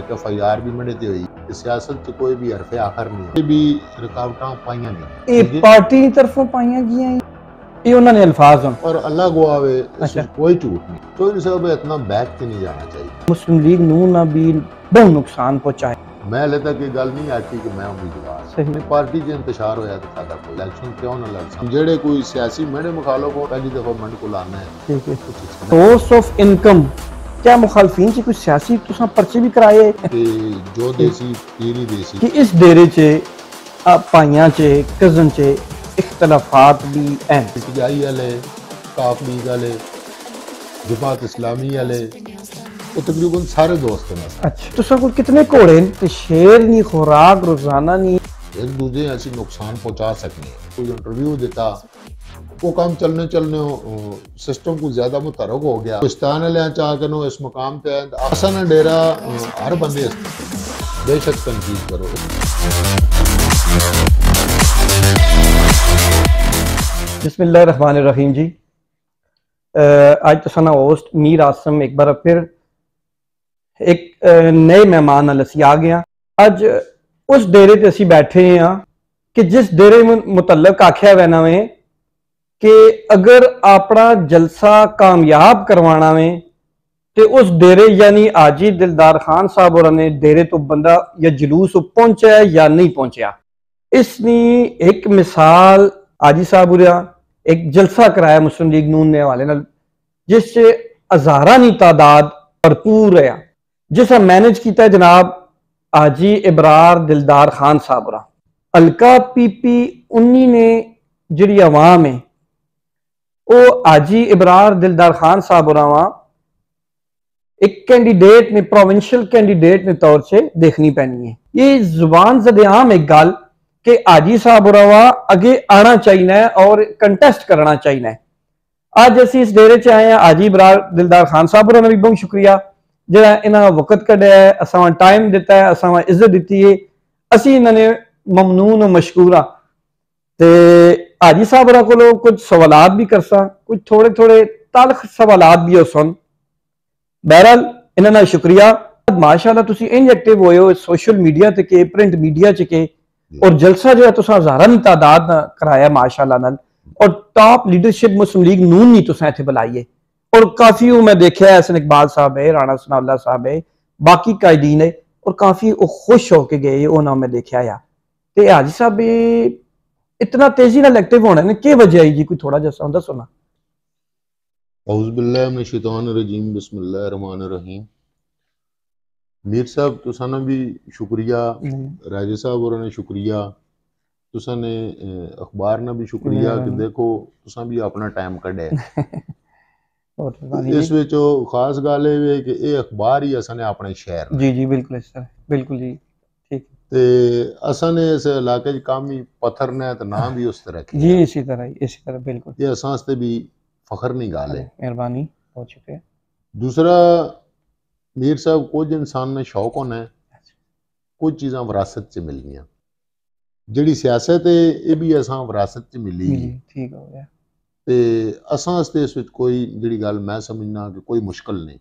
एक F I R भी मैंने दी हुई सियासत तो कोई भी हरफे आखिर नहीं है भी रुकावटा पाइया गई ये पार्टी की तरफों पाइया गई ये उन्होंने अल्फाज हैं और अल्लाह को आवे अच्छा। कोई झूठ नहीं तो इन सब इतना बैक के नहीं जाना चाहिए मुस्लिम लीग नू ना भी बहुत नुकसान पहुंचाए मैं लेता कि गल नहीं आती कि मैं उम्मीदवार सही पार्टी के इंतजार होया तो सादा कोई इलेक्शन क्यों ना लड़ सकते जेड़े कोई सियासी मेड़े मुखालो को पहली दफा मंड को लाना है ठीक है सोर्स ऑफ इनकम क्या मुखालफिन की कुछ सियासी तुसा पर्चे भी कराए जो देसी पीरी देसी कि इस डेरे च भाइयों च कजन च इख्तलाफात भी हैं पीटीआई वाले काफ लीग वाले जमात इस्लामी वाले वो तकरीबन सारे दोस्त हैं अच्छा तो सर को कितने घोड़े ते शेर नहीं खुराक रोजाना नहीं एक दूजे ऐसी नुकसान पहुंचा सकने कोई इंटरव्यू देता वो काम चलने चलने सिस्टम को ज़्यादा मुतरक हो गया तो स्थान लिया चाहकनो इस मुकाम पे आसान डेरा हर बंदे बेशक तनकीद करो बसमिल्ल रहीम जी आज तो सना होस्ट मीर आसम एक बार फिर एक नए मेहमान अल आ गया आज उस डेरे ते असी बैठे हाँ कि जिस डेरे मुतलक आख्या वैना में कि अगर अपना जलसा कामयाब करवाना है तो उस डेरे यानी आजी दिलदार खान साहब और ने डेरे तो बंदा या जलूस पहुंचा या नहीं पहुंचा इसने एक मिसाल आजी साहब और एक जलसा कराया मुस्लिम लीग नून ने हवाले जिस जिससे हजारा की तादाद भरपूर रहा जिसका मैनेज किया जनाब आजी इबरार दिलदार खान साहब और अलका पी पी उन्नी ने जी आवाम है ਉਹ ਆਜੀ ਇਬਰਾਰ ਦਿਲਦਾਰ ਖਾਨ ਸਾਹਿਬ ਹੋਰਾਂ ਇੱਕ ਕੈਂਡੀਡੇਟ ਨੇ ਪ੍ਰੋਵਿੰਸ਼ੀਅਲ ਕੈਂਡੀਡੇਟ ਦੇ ਤੌਰ 'ਤੇ ਦੇਖਣੀ ਪੈਣੀ ਹੈ ਇਹ ਜ਼ੁਬਾਨ ਜ਼ਦਿਆਮ ਇੱਕ ਗੱਲ ਕਿ ਆਜੀ ਸਾਹਿਬ ਹੋਰਾਂ ਅੱਗੇ ਆਣਾ ਚਾਹੀਦਾ ਹੈ ਔਰ ਕੰਟੈਸਟ ਕਰਨਾ ਚਾਹੀਦਾ ਹੈ ਅੱਜ ਅਸੀਂ ਇਸ ਡੇਰੇ 'ਚ ਆਏ ਆ ਆਜੀ ਇਬਰਾਰ ਦਿਲਦਾਰ ਖਾਨ ਸਾਹਿਬ ਹੋਰਾਂ ਦਾ ਬਹੁਤ ਸ਼ੁਕਰੀਆ ਜਿਹੜਾ ਇਹਨਾਂ ਵਕਤ ਕੱਢਿਆ ਹੈ ਅਸਾਂ ਟਾਈਮ ਦਿੱਤਾ ਹੈ ਅਸਾਂ ਇੱਜ਼ਤ ਦਿੱਤੀ ਹੈ ਅਸੀਂ ਇਹਨਾਂ ਨੇ ਮਮਨੂਨ ਤੇ ਮਸ਼ਕੂਰਾ ਤੇ हाजी साहब और को कुछ सवाल भी करसा कुछ थोड़े थोड़े तलख सवाल भी हो सुन बहरहाल इन्होंने शुक्रिया माशाला इन एक्टिव हो सोशल मीडिया से के प्रिंट मीडिया च के और जलसा जो है तुसा की हजारा तादाद कराया माशाला और टॉप लीडरशिप मुस्लिम लीग नून नहीं तुम इतने बुलाई है और काफ़ी मैं देखे है हसन इकबाल साहब है राणा सनाउल्ला साहब है बाकी कायदीन है और काफ़ी खुश होके गए उन्होंने मैं देखा या हाजी साहब इतना तेजी ना लगते होना ने के वजह आई जी कोई थोड़ा जैसा दसो ना औज़बिल्लाजीम बसमीम मीर साहब तुसाना भी शुक्रिया हम्म। राजे साहब और ने शुक्रिया तुसा अखबार ना भी शुक्रिया कि हम्म। देखो तुसा भी अपना टाइम कढ़े इस विच खास गल ए कि ए अखबार ही असा अपने शहर जी जी बिल्कुल सर बिल्कुल जी ਤੇ ਅਸਾਂ ਨੇ ਇਸ ਇਲਾਕੇ 'ਚ ਕੰਮ ਹੀ ਪੱਥਰ ਨੇ ਤੇ ਨਾਮ ਵੀ ਉਸ ਤਰ੍ਹਾਂ ਕੀ ਜੀ ਇਸੇ ਤਰ੍ਹਾਂ ਹੀ ਇਸੇ ਤਰ੍ਹਾਂ ਬਿਲਕੁਲ ਇਹ ਅਸਾਂ ਵਾਸਤੇ ਵੀ ਫਖਰ ਨਹੀਂ ਗੱਲ ਹੈ ਮਿਹਰਬਾਨੀ ਬਹੁਤ ਸ਼ੁਕਰੀਆ दूसरा मीर साहब कुछ इंसान में शौक होना है कुछ चीज़ा विरासत च मिलनियां ਜਿਹੜੀ ਸਿਆਸਤ ਹੈ ਇਹ ਵੀ ਅਸਾਂ ਵਿਰਾਸਤ ਚ ਮਿਲੀ ਜੀ ਠੀਕ ਹੋ ਗਿਆ ਤੇ ਅਸਾਂ ਇਸ ਤੇ ਇਸ ਵਿੱਚ ਕੋਈ ਜਿਹੜੀ ਗੱਲ ਮੈਂ ਸਮਝਣਾ ਕਿ ਕੋਈ ਮੁਸ਼ਕਲ ਨਹੀਂ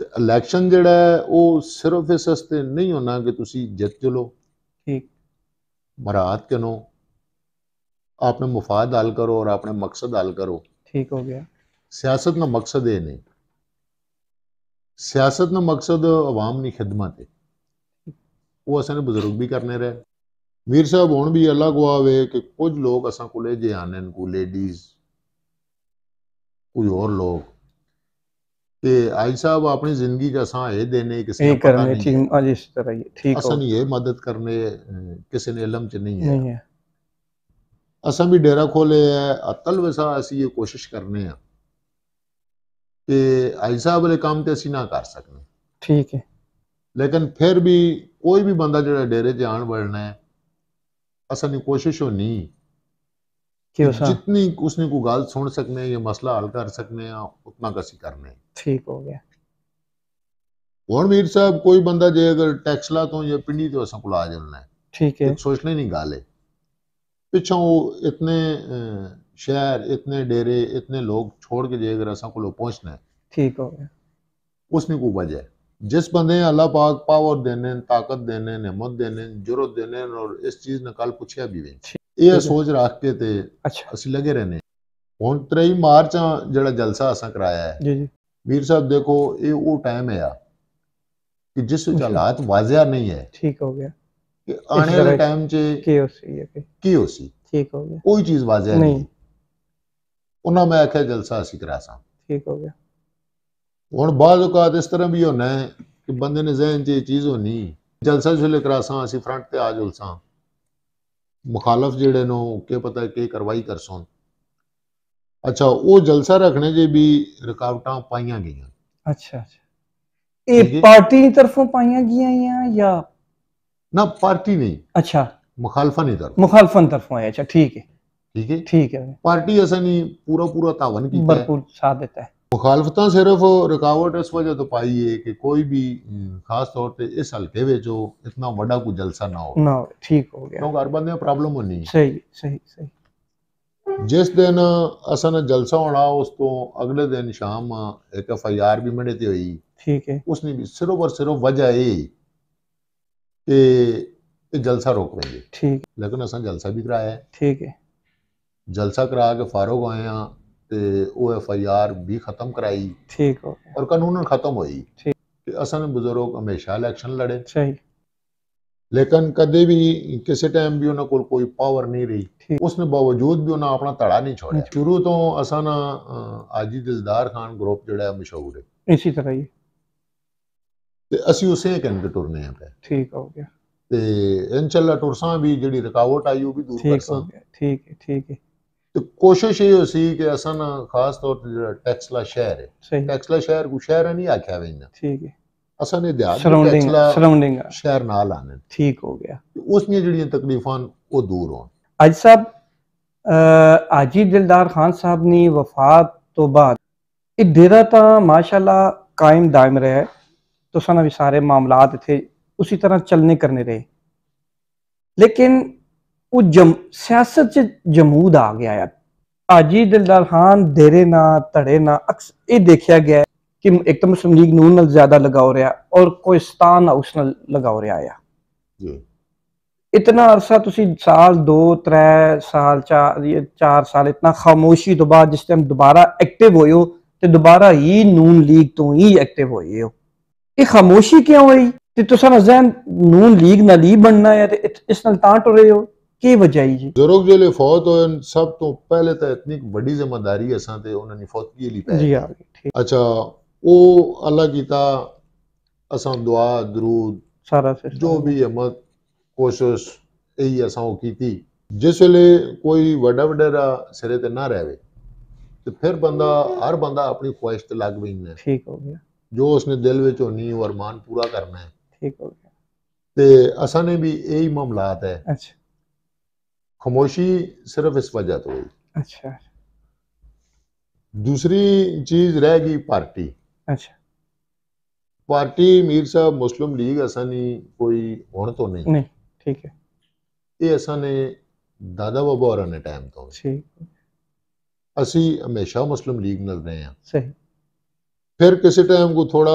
इलेक्शन ਇਲੈਕਸ਼ਨ ਜਿਹੜਾ ਉਹ ਸਿਰਫ ਇਸ ਵਾਸਤੇ ਨਹੀਂ ਹੋਣਾ ਕਿ ਤੁਸੀਂ ਜਿੱਤ ਲਓ ठीक मराहत करो आपने मुफाद हल करो और अपने मकसद हल करो ठीक हो गया सियासत ना मकसद ये नहीं सियासत ना मकसद अवाम की खिदमत है वो असा बुजुर्ग भी करने रहे मीर साहब हूँ भी अलग हुआ वे कि कुछ लोग असा को जे आने को लेडीज कोई और लोग ਤੇ ਆਈ ਸਾਹਿਬ ਆਪਣੀ ਜ਼ਿੰਦਗੀ ਚ ਅਸਾਂ ਇਹ ਦੇਨੇ ਕਿਸੇ ਨੂੰ ਪਤਾ ਨਹੀਂ ਠੀਕ ਹਾਂਜੀ ਇਸ ਤਰ੍ਹਾਂ ਹੀ ਠੀਕ ਅਸਾਂ ਨਹੀਂ ਇਹ ਮਦਦ ਕਰਨੇ ਕਿਸੇ ਨੇ ਇਲਮ ਚ ਨਹੀਂ ਹੈ ਨਹੀਂ ਹੈ ਅਸਾਂ ਵੀ ਡੇਰਾ ਖੋਲੇ ਹੈ ਅਤਲ ਵਸਾ ਅਸੀਂ ਇਹ ਕੋਸ਼ਿਸ਼ ਕਰਨੇ ਆ ਕਿ ਆਈ ਸਾਹਿਬ ਵਾਲੇ ਕੰਮ ਤੇ ਅਸੀਂ ਨਾ ਕਰ ਸਕਨੇ ਠੀਕ ਹੈ ਲੇਕਿਨ ਫਿਰ ਵੀ ਕੋਈ ਵੀ ਬੰਦਾ ਜਿਹੜਾ ਡੇਰੇ 'ਚ ਆਣ ਵੜਨਾ ਹੈ ਅਸਾਂ ਦੀ ਕੋਸ਼ਿਸ਼ ਹੋਣੀ हम्म। हाँ। जितनी उसने को गाल सुन सकने ये मसला हल कर सकने उतना कसी करने ठीक हो गया और मीर साहब कोई बंदा जे अगर टैक्स ला तो या पिंडी तो असा को जाना है ठीक है सोचने नहीं गाले पिछा वो इतने शहर इतने डेरे इतने लोग छोड़ के जे अगर असा को पहुंचना है ठीक हो गया उसने को वजह जिस बंदे अल्लाह पाक पावर देने ताकत देने नेमत देने जरूरत देने और इस चीज ने कल पूछा भी वे ये सोच रख के ते अच्छा असि लगे रहने ਹੁਣ 23 ਮਾਰਚ ਜਿਹੜਾ ਜਲਸਾ ਅਸਾਂ ਕਰਾਇਆ ਹੈ ਜੀ ਜੀ ਵੀਰ ਸਾਹਿਬ ਦੇਖੋ ਇਹ ਉਹ ਟਾਈਮ ਹੈ ਆ ਕਿ ਜਿਸ ਵਿੱਚ ਹਾਲਾਤ ਵਾਜ਼ਿਆ ਨਹੀਂ ਹੈ ਠੀਕ ਹੋ ਗਿਆ ਕਿ ਆਉਣੇ ਵਾਲੇ ਟਾਈਮ 'ਚ ਕੀ ਹੋ ਸੀ ਹੈ ਕੀ ਹੋ ਸੀ ਠੀਕ ਹੋ ਗਿਆ ਕੋਈ ਚੀਜ਼ ਵਾਜ਼ਿਆ ਨਹੀਂ ਉਹਨਾਂ ਮੈਂ ਆਖਿਆ ਜਲਸਾ ਅਸੀਂ ਕਰਾਸਾਂ ਠੀਕ ਹੋ ਗਿਆ हूँ बाद अवकात इस तरह भी होना है कि बंद ने जहन ये चीज़ होनी जलसा जिसले करासा असं फ्रंट पर आ जुलसा मुखालफ जोड़े नो के पता के कार्रवाई कर सोन अच्छा वो जलसा रखने जे भी रुकावटा पाई गई अच्छा अच्छा पार्टी तरफों या ना पार्टी नहीं अच्छा मुखालफन ही तरफ मुखालफन तरफों अच्छा ठीक है ठीक है ठीक है पार्टी ऐसा नहीं पूरा पूरा तावन की भरपूर साथ देता है ਮੁਖਾਲਫਤਾਂ ਸਿਰਫ ਰੁਕਾਵਟ ਇਸ ਵਜ੍ਹਾ ਤੋਂ ਪਾਈ ਹੈ ਕਿ ਕੋਈ ਵੀ ਖਾਸ ਤੌਰ ਤੇ ਇਸ ਹਲਕੇ ਵਿੱਚ ਉਹ ਇਤਨਾ ਵੱਡਾ ਕੋਈ ਜਲਸਾ ਨਾ ਹੋਵੇ ਨਾ ਠੀਕ ਹੋ ਗਿਆ ਕਿਉਂਕਿ ਹਰ ਬੰਦੇ ਨੂੰ ਪ੍ਰੋਬਲਮ ਹੋਣੀ ਹੈ ਸਹੀ ਸਹੀ ਸਹੀ ਜਿਸ ਦਿਨ ਅਸਾਂ ਜਲਸਾ ਹੋਣਾ ਉਸ ਤੋਂ ਅਗਲੇ ਦਿਨ ਸ਼ਾਮ ਇੱਕ ਐਫ ਆਈ ਆਰ ਵੀ ਮਿਹਣੇ ਤੇ ਹੋਈ ਠੀਕ ਹੈ ਉਸਨੇ ਵੀ ਸਿਰੋਂ ਵਰ ਸਿਰੋਂ ਵਜ੍ਹਾ ਇਹ ਕਿ ਇਹ ਜਲਸਾ ਰੋਕ ਲਈਏ ਠੀਕ ਲੇਕਿਨ ਅਸਾਂ ਜਲਸਾ ਵੀ ਕਰਾਇਆ ਠੀਕ ਹੈ ਜਲਸਾ ਕਰਾ ਕੇ ਫਾਰਗ ਹੋਏ ਆ ਤੇ ਉਹ ਐਫ ਆਈ ਆਰ ਵੀ ਖਤਮ ਕਰਾਈ ਠੀਕ ਹੋ ਗਿਆ ਔਰ ਕਾਨੂੰਨ ਖਤਮ ਹੋਈ ਠੀਕ ਤੇ ਅਸਾਂ लेकिन कदे भी किसी टाइम भी उन्होंने कोई पावर नहीं रही उसने बावजूद भी उन्हें अपना धड़ा नहीं छोड़ा शुरू तो असा ना आजी दिलदार खान ग्रुप जोड़ा है मशहूर है इसी तरह ही ते असि उसे कहन के टुरने हैं पे ठीक हो गया ते इंशाल्लाह टुरसा भी जेडी रुकावट आई वो भी दूर कर ठीक है ठीक है ਤੇ ਕੋਸ਼ਿਸ਼ ਇਹ ਹੋਸੀ ਕਿ ਅਸਾਂ ਨਾ ਖਾਸ ਤੌਰ ਤੇ ਜਿਹੜਾ ਟੈਕਸਲਾ ਸ਼ਹਿਰ ਹੈ ਟੈਕਸਲਾ ਸ਼ਹਿਰ ਨੂੰ ਸ਼ਹਿਰ ਨਹੀਂ ਆਖਿਆ ਵੈਂਦਾ ਠੀਕ ਹੈ ਅਸਾਂ ਨੇ ਦਿਹਾਤ ਸਰਾਊਂਡਿੰਗ ਸਰਾਊਂਡਿੰਗ ਸ਼ਹਿਰ ਨਾਲ ਆਣ ਠੀਕ ਹੋ ਗਿਆ ਉਸ ਦੀਆਂ ਜਿਹੜੀਆਂ ਤਕਲੀਫਾਂ ਉਹ ਦੂਰ ਹੋਣ ਅੱਜ ਸਾਹਿਬ ਆਜੀ ਦਿਲਦਾਰ ਖਾਨ ਸਾਹਿਬ ਦੀ ਵਫਾਤ ਤੋਂ ਬਾਅਦ ਇਹ ਡੇਰਾ ਤਾਂ ਮਾਸ਼ਾਅੱਲਾ ਕਾਇਮ ਦਾਇਮ ਰਿਹਾ ਹੈ तो सन भी सारे मामला थे उसी तरह चलने करने रहे लेकिन ਉਹ ਜਮ ਸਿਆਸਤ 'ਚ ਜਮੂਦ ਆ ਗਿਆ ਹੈ ਅਜੀ ਦਿਲਦਾਰ ਖਾਨ ਦੇਰੇ ਨਾ ਧੜੇ ਨਾ ਅਕਸ ਇਹ ਦੇਖਿਆ ਗਿਆ ਕਿ ਇੱਕ ਤਾਂ ਮੁਸਲਿਮ ਲੀਗ ਨੂਨ ਨਾਲ ਜ਼ਿਆਦਾ ਲਗਾਉ ਰਿਹਾ ਔਰ ਕੋਇਸਤਾਨ ਹਾਊਸ ਨਾਲ ਲਗਾਉ ਰਿਹਾ ਆ ਜੀ ਇਤਨਾ ਅਰਸਾ ਤੁਸੀਂ ਸਾਲ 2 3 ਸਾਲ 4 4 ਸਾਲ ਇਤਨਾ ਖਾਮੋਸ਼ੀ ਤੋਂ ਬਾਅਦ ਜਿਸ ਟਾਈਮ ਦੁਬਾਰਾ ਐਕਟਿਵ ਹੋਇਓ ਤੇ ਦੁਬਾਰਾ ਹੀ ਨੂਨ ਲੀਗ ਤੋਂ ਹੀ ਐਕਟਿਵ ਹੋਏ ਹੋ ਇਹ ਖਾਮੋਸ਼ੀ ਕਿਉਂ ਹੋਈ ਤੇ ਤੁਸੀਂ ਜ਼ਹਿਨ ਨੂਨ ਲੀਗ ਨਾਲ ਹੀ ਬਣਨਾ ਹੈ ਤੇ ਇਸ ਨਾਲ ਤਾਂ ਟੁਰੇ ਹੋ ਕੀ ਵਜਾਈ ਜੀ ਬਜ਼ੁਰਗ ਜਿਹੜੇ ਫੌਤ ਹੋਏ ਸਭ ਤੋਂ ਪਹਿਲੇ ਤਾਂ ਇਤਨੀ ਵੱਡੀ ਜ਼ਿੰਮੇਵਾਰੀ ਅਸਾਂ ਤੇ ਉਹਨਾਂ ਦੀ ਫੌਤਗੀ ਲਈ ਪਈ ਜੀ ਆ ਠੀਕ ਅੱਛਾ ਉਹ ਅੱਲਾ ਕੀਤਾ ਅਸਾਂ ਦੁਆ ਦਰੂਦ ਸਾਰਾ ਸਿਸਟਮ ਜੋ ਵੀ ਹਮਤ ਕੋਸ਼ਿਸ਼ ਇਹੀ ਅਸਾਂ ਉਹ ਕੀਤੀ ਜਿਸ ਵੇਲੇ ਕੋਈ ਵੱਡਾ ਵੱਡਾ ਸਿਰੇ ਤੇ ਨਾ ਰਹੇ ਤੇ ਫਿਰ ਬੰਦਾ ਹਰ ਬੰਦਾ ਆਪਣੀ ਖੁਆਇਸ਼ ਤੇ ਲੱਗ ਪੈਂਦਾ ਠੀਕ ਹੋ ਗਿਆ ਜੋ ਉਸਨੇ ਦਿਲ ਵਿੱਚ ਹੋਣੀ ਉਹ ਅਰਮਾਨ ਪੂਰਾ ਕਰਨਾ ਹੈ ਠੀਕ ਹੋ ਗਿਆ ਤੇ ਅਸਾਂ ਨੇ ਵੀ ਇਹੀ ਮਾਮਲਾਤ ਹੈ ਅੱਛਾ खामोशी सिर्फ इस वजह तो हुई अच्छा दूसरी चीज रह गई पार्टी अच्छा पार्टी मीर साहब मुस्लिम लीग असा नहीं कोई हुण तो नहीं नहीं ठीक है ये असा ने दादा बाबा और ने टाइम तो ठीक ਅਸੀਂ ਹਮੇਸ਼ਾ ਮੁਸਲਿਮ ਲੀਗ ਨਾਲ ਰਹੇ ਹਾਂ ਸਹੀ ਫਿਰ ਕਿਸੇ ਟਾਈਮ ਕੋ ਥੋੜਾ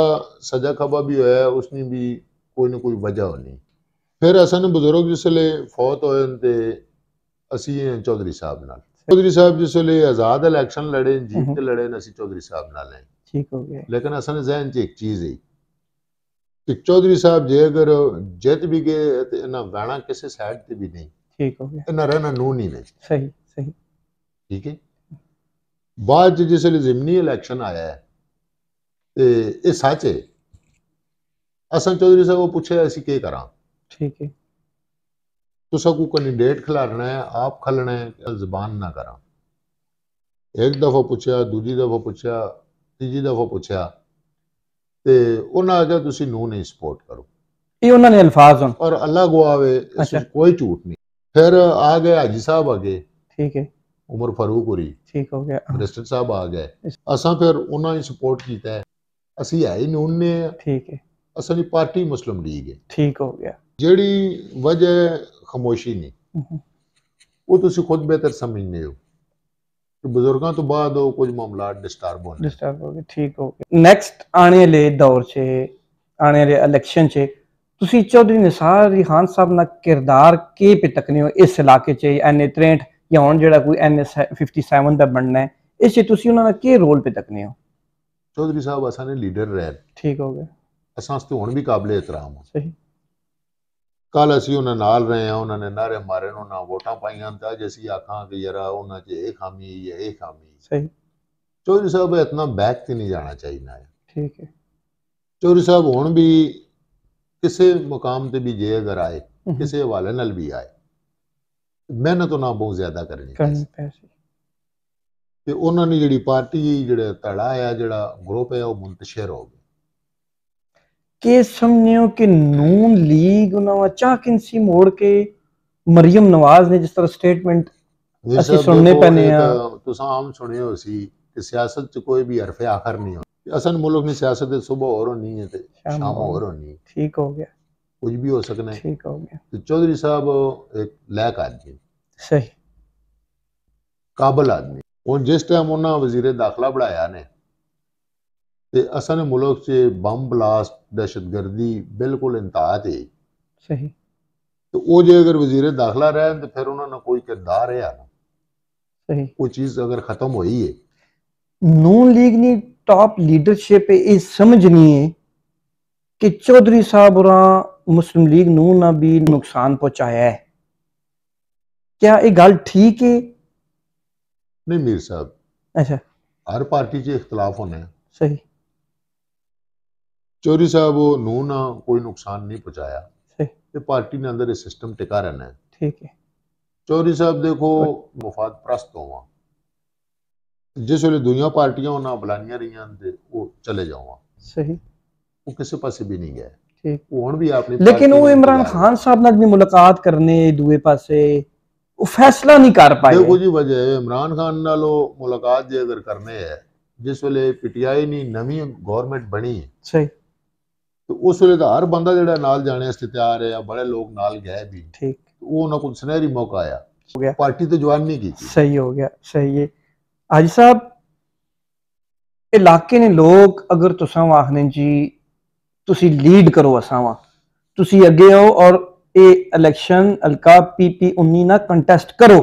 ਸਜਾ ਖਬਾ ਵੀ ਹੋਇਆ ਉਸਨੇ ਵੀ ਕੋਈ ਨਾ ਕੋਈ ਵਜ੍ਹਾ ਹੋਣੀ ਫਿਰ ਅਸਾਂ ਨੇ ਬਜ਼ੁਰਗ ਜਿਸਲੇ ਫੌਤ ਹੋਏ ਅਸੀਂ ਹੈ ਚੌਧਰੀ ਸਾਹਿਬ ਨਾਲ ਚੌਧਰੀ ਸਾਹਿਬ ਜਿਸ ਵੇਲੇ ਆਜ਼ਾਦ ਇਲੈਕਸ਼ਨ ਲੜੇ ਜੀਤ ਕੇ ਲੜੇ ਅਸੀਂ ਚੌਧਰੀ ਸਾਹਿਬ ਨਾਲ ਹੈ ਠੀਕ ਹੋ ਗਿਆ ਲੇਕਿਨ ਅਸਲ ਜ਼ਹਿਨ 'ਚ ਇੱਕ ਚੀਜ਼ ਹੈ ਕਿ ਚੌਧਰੀ ਸਾਹਿਬ ਜੇ ਅਗਰ ਜਿੱਤ ਵੀ ਗਏ ਤੇ ਇਹਨਾਂ ਗਾਣਾ ਕਿਸੇ ਸਾਈਡ ਤੇ ਵੀ ਨਹੀਂ ਠੀਕ ਹੋ ਗਿਆ ਇਹਨਾਂ ਰਹਿਣਾ ਨੂੰ ਨਹੀਂ ਨੇ ਸਹੀ ਸਹੀ ਠੀਕ ਹੈ ਬਾਅਦ ਚ ਜਿਸ ਵੇਲੇ ਜ਼ਿਮਨੀ ਇਲੈਕਸ਼ਨ ਆਇਆ ਹੈ ਤੇ ਇਹ ਸੱਚ ਹੈ ਅਸਾਂ ਚੌਧਰੀ ਸਾਹਿਬ ਉਹ ਪੁੱਛਿਆ ਅਸੀਂ ਕੀ ਕਰਾਂ ਠੀਕ ਹੈ तुसा को कैंडिडेट खिलाना है आप खलना है जबान ना करा एक दफ़ा पूछा दूजी दफ़ा पूछा तीजी दफ़ा पूछा तो उन्हें आखिया तुम नू नहीं सपोर्ट करो ये उन्होंने अल्फाज और अल्लाह गुआवे अच्छा। कोई झूठ नहीं फिर आ गए हाजी साहब आ गए ठीक है उमर फारूक हुरी ठीक हो गया मिनिस्टर साहब आ गए असा फिर उन्होंने सपोर्ट किया है असि है ही नून ने ठीक है असा पार्टी मुस्लिम लीग है ठीक हो गया ਜਿਹੜੀ ਵਜ੍ਹਾ ਖਾਮੋਸ਼ੀ ਨਹੀਂ ਉਹ ਤੁਸੀਂ ਖੁਦ ਬਿਹਤਰ ਸਮਝਨੇ ਹੋ ਕਿ ਬਜ਼ੁਰਗਾਂ ਤੋਂ ਬਾਅਦ ਉਹ ਕੁਝ ਮਾਮਲਾ ਡਿਸਟਰਬ ਹੋਣ ਡਿਸਟਰਬ ਹੋ ਗਏ ਠੀਕ ਹੋ ਗਏ ਨੈਕਸਟ ਆਣੇ ਵਾਲੇ ਦੌਰ 'ਚ ਆਣੇ ਵਾਲੇ ਇਲੈਕਸ਼ਨ 'ਚ ਤੁਸੀਂ ਚੌਧਰੀ ਨਿਸਾਰ ਰਿਹਾਨ ਸਾਹਿਬ ਦਾ ਕਿਰਦਾਰ ਕੀ ਪਿਤਕਨੇ ਹੋ ਇਸ ਇਲਾਕੇ 'ਚ ਐਨਏ 63 ਜਾਂ ਹੁਣ ਜਿਹੜਾ ਕੋਈ ਐਨਏ 57 ਦਾ ਬਣਨਾ ਹੈ ਇਸ 'ਚ ਤੁਸੀਂ ਉਹਨਾਂ ਦਾ ਕੀ ਰੋਲ ਪਿਤਕਨੇ ਹੋ ਚੌਧਰੀ ਸਾਹਿਬ ਅਸਾਂ ਨੇ ਲੀਡਰ ਰਹਿ ਠੀਕ ਹੋ ਗਏ ਅਸਾਂ ਤੋਂ ਹੁਣ ਵੀ ਕਾਬਲੇ ਇਤਰਾਮ ਹੋ ਸਹੀ ਕੱਲ ਅਸੀਂ ਉਹਨਾਂ ਨਾਲ ਰਹੇ ਆ ਉਹਨਾਂ ਨੇ ਨਾਰੇ ਮਾਰੇ ਨੂੰ ਨਾ ਵੋਟਾਂ ਪਾਈਆਂ ਤਾਂ ਜੇ ਅਸੀਂ ਆਖਾਂ ਕਿ ਯਾਰਾ ਉਹਨਾਂ 'ਚ ਇਹ ਖਾਮੀ ਹੈ ਇਹ ਖਾਮੀ ਸਹੀ ਚੋਰੀ ਸਾਹਿਬ ਇਤਨਾ ਬੈਕ ਤੇ ਨਹੀਂ ਜਾਣਾ ਚਾਹੀਦਾ ਹੈ ਠੀਕ ਹੈ ਚੋਰੀ ਸਾਹਿਬ ਹੁਣ ਵੀ ਕਿਸੇ ਮਕਾਮ ਤੇ ਵੀ ਜੇ ਅਗਰ ਆਏ ਕਿਸੇ ਹਵਾਲੇ ਨਾਲ ਵੀ ਆਏ ਮਿਹਨਤ ਉਹਨਾਂ ਬਹੁਤ ਜ਼ਿਆਦਾ ਕਰਨੀ ਪੈਸੀ ਤੇ ਉਹਨਾਂ ਨੇ ਜਿਹੜੀ ਪਾਰਟੀ ਜਿਹੜਾ ਧੜਾ ਆ ਜਿਹੜਾ ਗਰੁੱਪ ਹੈ ਉਹ ਮੁੰਤਸ਼ਰ ਹੋ ਗਿਆ के समझियो कि नून लीग चाकिन सी मोड़ के मरियम नवाज ने जिस तरह स्टेटमेंट सुनने ਸੁਣਨੇ तो आम सुने ਤੁਸੀਂ ਆਮ ਸੁਣਿਓ ਸੀ ਕਿ ਸਿਆਸਤ 'ਚ असल मुल्क में सियासत सुबह और ਅਸਲ है शाम, ਸਿਆਸਤ ਦੇ ਸਵੇਰ ਹੋਰ ਹੋਣੀ ਹੈ कुछ भी हो सकना है ठीक हो गया तो चौधरी साहब एक लैक आदमी सही काबल आदमी हूँ जिस टाइम उन्होंने वजीर दाखला बढ़ाया ने ਤੇ ਅਸਾਂ ਨੇ ਮੁਲਕ 'ਚ ਬੰਬ ਬਲਾਸਟ ਦਹਿਸ਼ਤਗਰਦੀ ਬਿਲਕੁਲ ਇੰਤਹਾ ਤੇ ਸਹੀ ਤੇ ਉਹ ਜੇ ਅਗਰ ਵਜ਼ੀਰ ਦਾਖਲਾ ਰਹਿਣ ਤੇ ਫਿਰ ਉਹਨਾਂ ਨਾਲ ਕੋਈ ਕਿਰਦਾਰ ਹੈ ਨਾ ਸਹੀ ਉਹ ਚੀਜ਼ ਅਗਰ ਖਤਮ नून लीग ने टॉप लीडरशिप ये समझनी है कि चौधरी साहब और मुस्लिम लीग नू ना भी नुकसान पहुंचाया है क्या ये गल ठीक है नहीं मीर साहब अच्छा हर पार्टी से इख्तलाफ होना सही ਚੋਰੀ ਸਾਹਿਬ ਉਹ ਨੂੰ ਨਾ ਕੋਈ ਨੁਕਸਾਨ ਨਹੀਂ ਪਹੁੰਚਾਇਆ ਤੇ ਪਾਰਟੀ ਨੇ ਅੰਦਰ ਇਹ ਸਿਸਟਮ ਟਿਕਾ ਰਹਿਣਾ ਹੈ ਠੀਕ ਹੈ ਚੌਧਰੀ ਸਾਹਿਬ ਦੇਖੋ ਮੁਫਾਦ ਪ੍ਰਸਤ ਹੋਵਾਂ ਜਿਸ ਵੇਲੇ ਦੁਨੀਆ ਪਾਰਟੀਆਂ ਉਹਨਾਂ ਬੁਲਾਨੀਆਂ ਰਹੀਆਂ ਤੇ ਉਹ ਚਲੇ ਜਾਵਾਂ ਸਹੀ ਉਹ ਕਿਸੇ ਪਾਸੇ ਵੀ ਨਹੀਂ ਗਏ ਠੀਕ ਉਹ ਹੁਣ ਵੀ ਆਪਣੀ ਲੇਕਿਨ ਉਹ ਇਮਰਾਨ ਖਾਨ ਸਾਹਿਬ ਨਾਲ ਵੀ ਮੁਲਾਕਾਤ ਕਰਨੇ ਦੂਏ ਪਾਸੇ ਉਹ ਫੈਸਲਾ ਨਹੀਂ ਕਰ ਪਾਏ ਦੇਖੋ ਜੀ ਵਜ੍ਹਾ ਇਮਰਾਨ ਖਾਨ ਨਾਲ ਉਹ ਮੁਲਾਕਾਤ ਜੇ ਅਗਰ ਕਰਨੇ ਹੈ ਜਿਸ ਵੇਲੇ ਪੀਟੀਆਈ ਨਹੀਂ ਨਵੀਂ ਗਵਰਨਮੈਂਟ ਬਣੀ ਸਹੀ ਤੇ ਉਸ ਵੇਲੇ ਦਾ ਹਰ ਬੰਦਾ ਜਿਹੜਾ ਨਾਲ ਜਾਣੇ ਵਾਸਤੇ ਤਿਆਰ ਹੈ ਬੜੇ ਲੋਕ ਨਾਲ ਗਏ ਵੀ ਠੀਕ ਉਹ ਉਹਨਾਂ ਕੋਲ ਸੁਨਹਿਰੀ ਮੌਕਾ ਆਇਆ ਹੋ ਗਿਆ ਪਾਰਟੀ ਤੇ ਜਵਾਨ ਨਹੀਂ ਕੀਤੀ ਸਹੀ ਹੋ ਗਿਆ ਸਹੀ ਹੈ ਅੱਜ ਸਾਹਿਬ ਇਲਾਕੇ ਨੇ ਲੋਕ ਅਗਰ ਤੁਸੀਂ ਆਖਦੇ ਜੀ ਤੁਸੀਂ ਲੀਡ ਕਰੋ ਅਸਾਂ ਵਾ ਤੁਸੀਂ ਅੱਗੇ ਆਓ ਔਰ ਇਹ ਇਲੈਕਸ਼ਨ ਅਲਕਾ ਪੀਪੀ 19 ਨਾਲ ਕੰਟੈਸਟ ਕਰੋ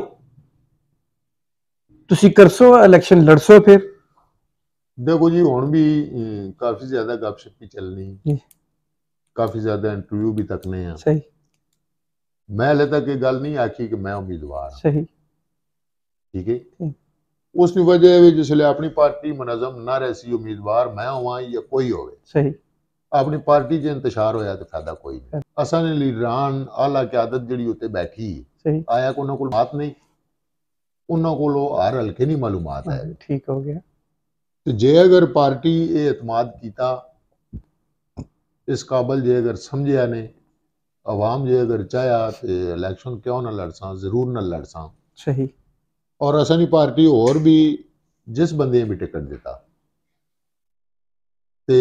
ਤੁਸੀਂ ਕਰਸੋ ਇਲੈਕਸ਼ਨ ਲੜਸੋ ਫਿਰ देखो जी हूँ भी अं, काफी ज्यादा गपशप चलनी काफी ज्यादा इंटरव्यू भी तकने हैं सही मैं हले तक ये गल नहीं आखी कि मैं उम्मीदवार सही ठीक है उसकी वजह जिसले अपनी पार्टी मुनजम ना रही उम्मीदवार मैं हुआ या कोई हो सही अपनी पार्टी च इंतशार होया तो फायदा कोई नहीं असा ने लीडरान आला क्यादत जी उत्ते बैठी आया को उन्होंने नहीं उन्होंने को हर हल्के नहीं मालूम है हाँ ठीक हो गया ਤੇ ਜੇ ਅਗਰ ਪਾਰਟੀ ਇਹ ਇਤਮਾਦ ਕੀਤਾ ਇਸ ਕਾਬਲ ਜੇ ਅਗਰ ਸਮਝਿਆ ਨੇ ਆਵਾਮ ਜੇ ਅਗਰ ਚਾਹਿਆ ਤੇ ਇਲੈਕਸ਼ਨ ਕਿਉਂ ਨਾ ਲੜਸਾਂ ਜ਼ਰੂਰ ਨਾ ਲੜਸਾਂ ਸਹੀ ਔਰ ਅਸਾਂ ਪਾਰਟੀ ਹੋਰ ਵੀ ਜਿਸ ਬੰਦੇ ਨੂੰ ਟਿਕਟ ਦਿੱਤਾ ਤੇ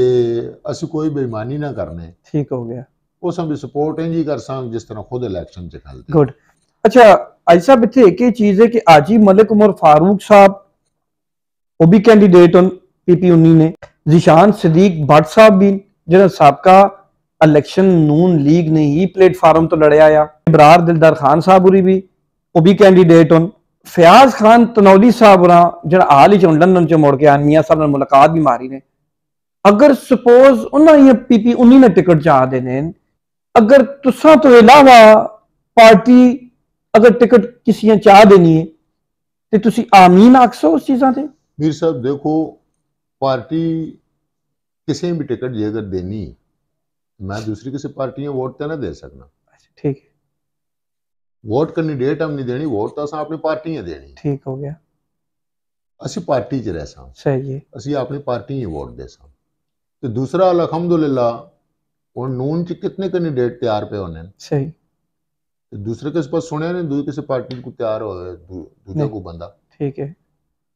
ਅਸੀਂ ਕੋਈ ਬੇਈਮਾਨੀ ਨਾ ਕਰਨੇ ਠੀਕ ਹੋ ਗਿਆ ਉਹ ਸਾਂ ਵੀ ਸਪੋਰਟ ਇੰਜੀ ਕਰ ਸਾਂ ਜਿਸ ਤਰ੍ਹਾਂ ਖੁਦ ਇਲੈਕਸ਼ਨ ਚ ਖਲਦੇ ਗੁੱਡ ਅੱਛਾ ਅੱਜ ਸਾਹਿਬ ਇੱਥੇ ਇੱਕ ਹੀ ਚੀਜ਼ ਹੈ ਕਿ ਆਜੀ ਮਲਿਕ ਉਮਰ ਫਾਰੂਕ ਸਾਹਿਬ भी कैंडिडेट हन पी पी उन्नी ने जिशान सदीक भट्ट साहब भी ਜਿਹੜਾ ਸਾਬਕਾ ਇਲੈਕਸ਼ਨ ਨੂਨ ਲੀਗ ਨੇ ਹੀ ਪਲੇਟਫਾਰਮ ਤੋਂ ਲੜਿਆ ਆ ਇਬਰਾਰ ਦਿਲਦਾਰ ਖਾਨ ਸਾਹਿਬ ਉਰੀ ਵੀ ਉਹ ਵੀ ਕੈਂਡੀਡੇਟ ਹਨ ਫਿਆਜ਼ ਖਾਨ ਤਨੌਲੀ ਸਾਹਿਬ ਉਰਾ ਜਿਹੜਾ ਹਾਲ ਹੀ ਚੋਂ ਲੰਡਨ ਚ ਮੁੜ ਕੇ ਆ ਮੀਆਂ ਸਾਹਿਬ ਨਾਲ ਮੁਲਾਕਾਤ ਵੀ ਮਾਰੀ ਨੇ ਅਗਰ ਸੁਪੋਜ਼ ਉਹਨਾਂ ਇਹ ਪੀਪੀ 19 ਨੇ ਟਿਕਟ ਚਾਹਦੇ ਨੇ ਅਗਰ ਤੁਸਾਂ ਤੋਂ ਇਲਾਵਾ ਪਾਰਟੀ ਅਗਰ ਟਿਕਟ ਕਿਸੇ ਚਾਹ ਦੇਣੀ ਹੈ ਤੇ ਤੁਸੀਂ ਆਮੀਨ ਆਖਸੋ ਉਸ ਚੀਜ਼ਾਂ ਤੇ मीर साहब देखो पार्टी किसे भी टिकट जे अगर देनी मैं दूसरी किसी पार्टी में वोट तो ना दे सकना अच्छा, ठीक है वोट कैंडिडेट हम नहीं देनी वोट तो अपनी पार्टी है देनी ठीक हो गया असि पार्टी च रह सही है अपनी पार्टी ही वोट दे सा तो दूसरा अलहमदुल्ला और नून च कितने कैंडिडेट तैयार पे होने सही दूसरे किसी पास सुने दूसरी किसी पार्टी को तैयार हो दूसरे को बंदा ठीक है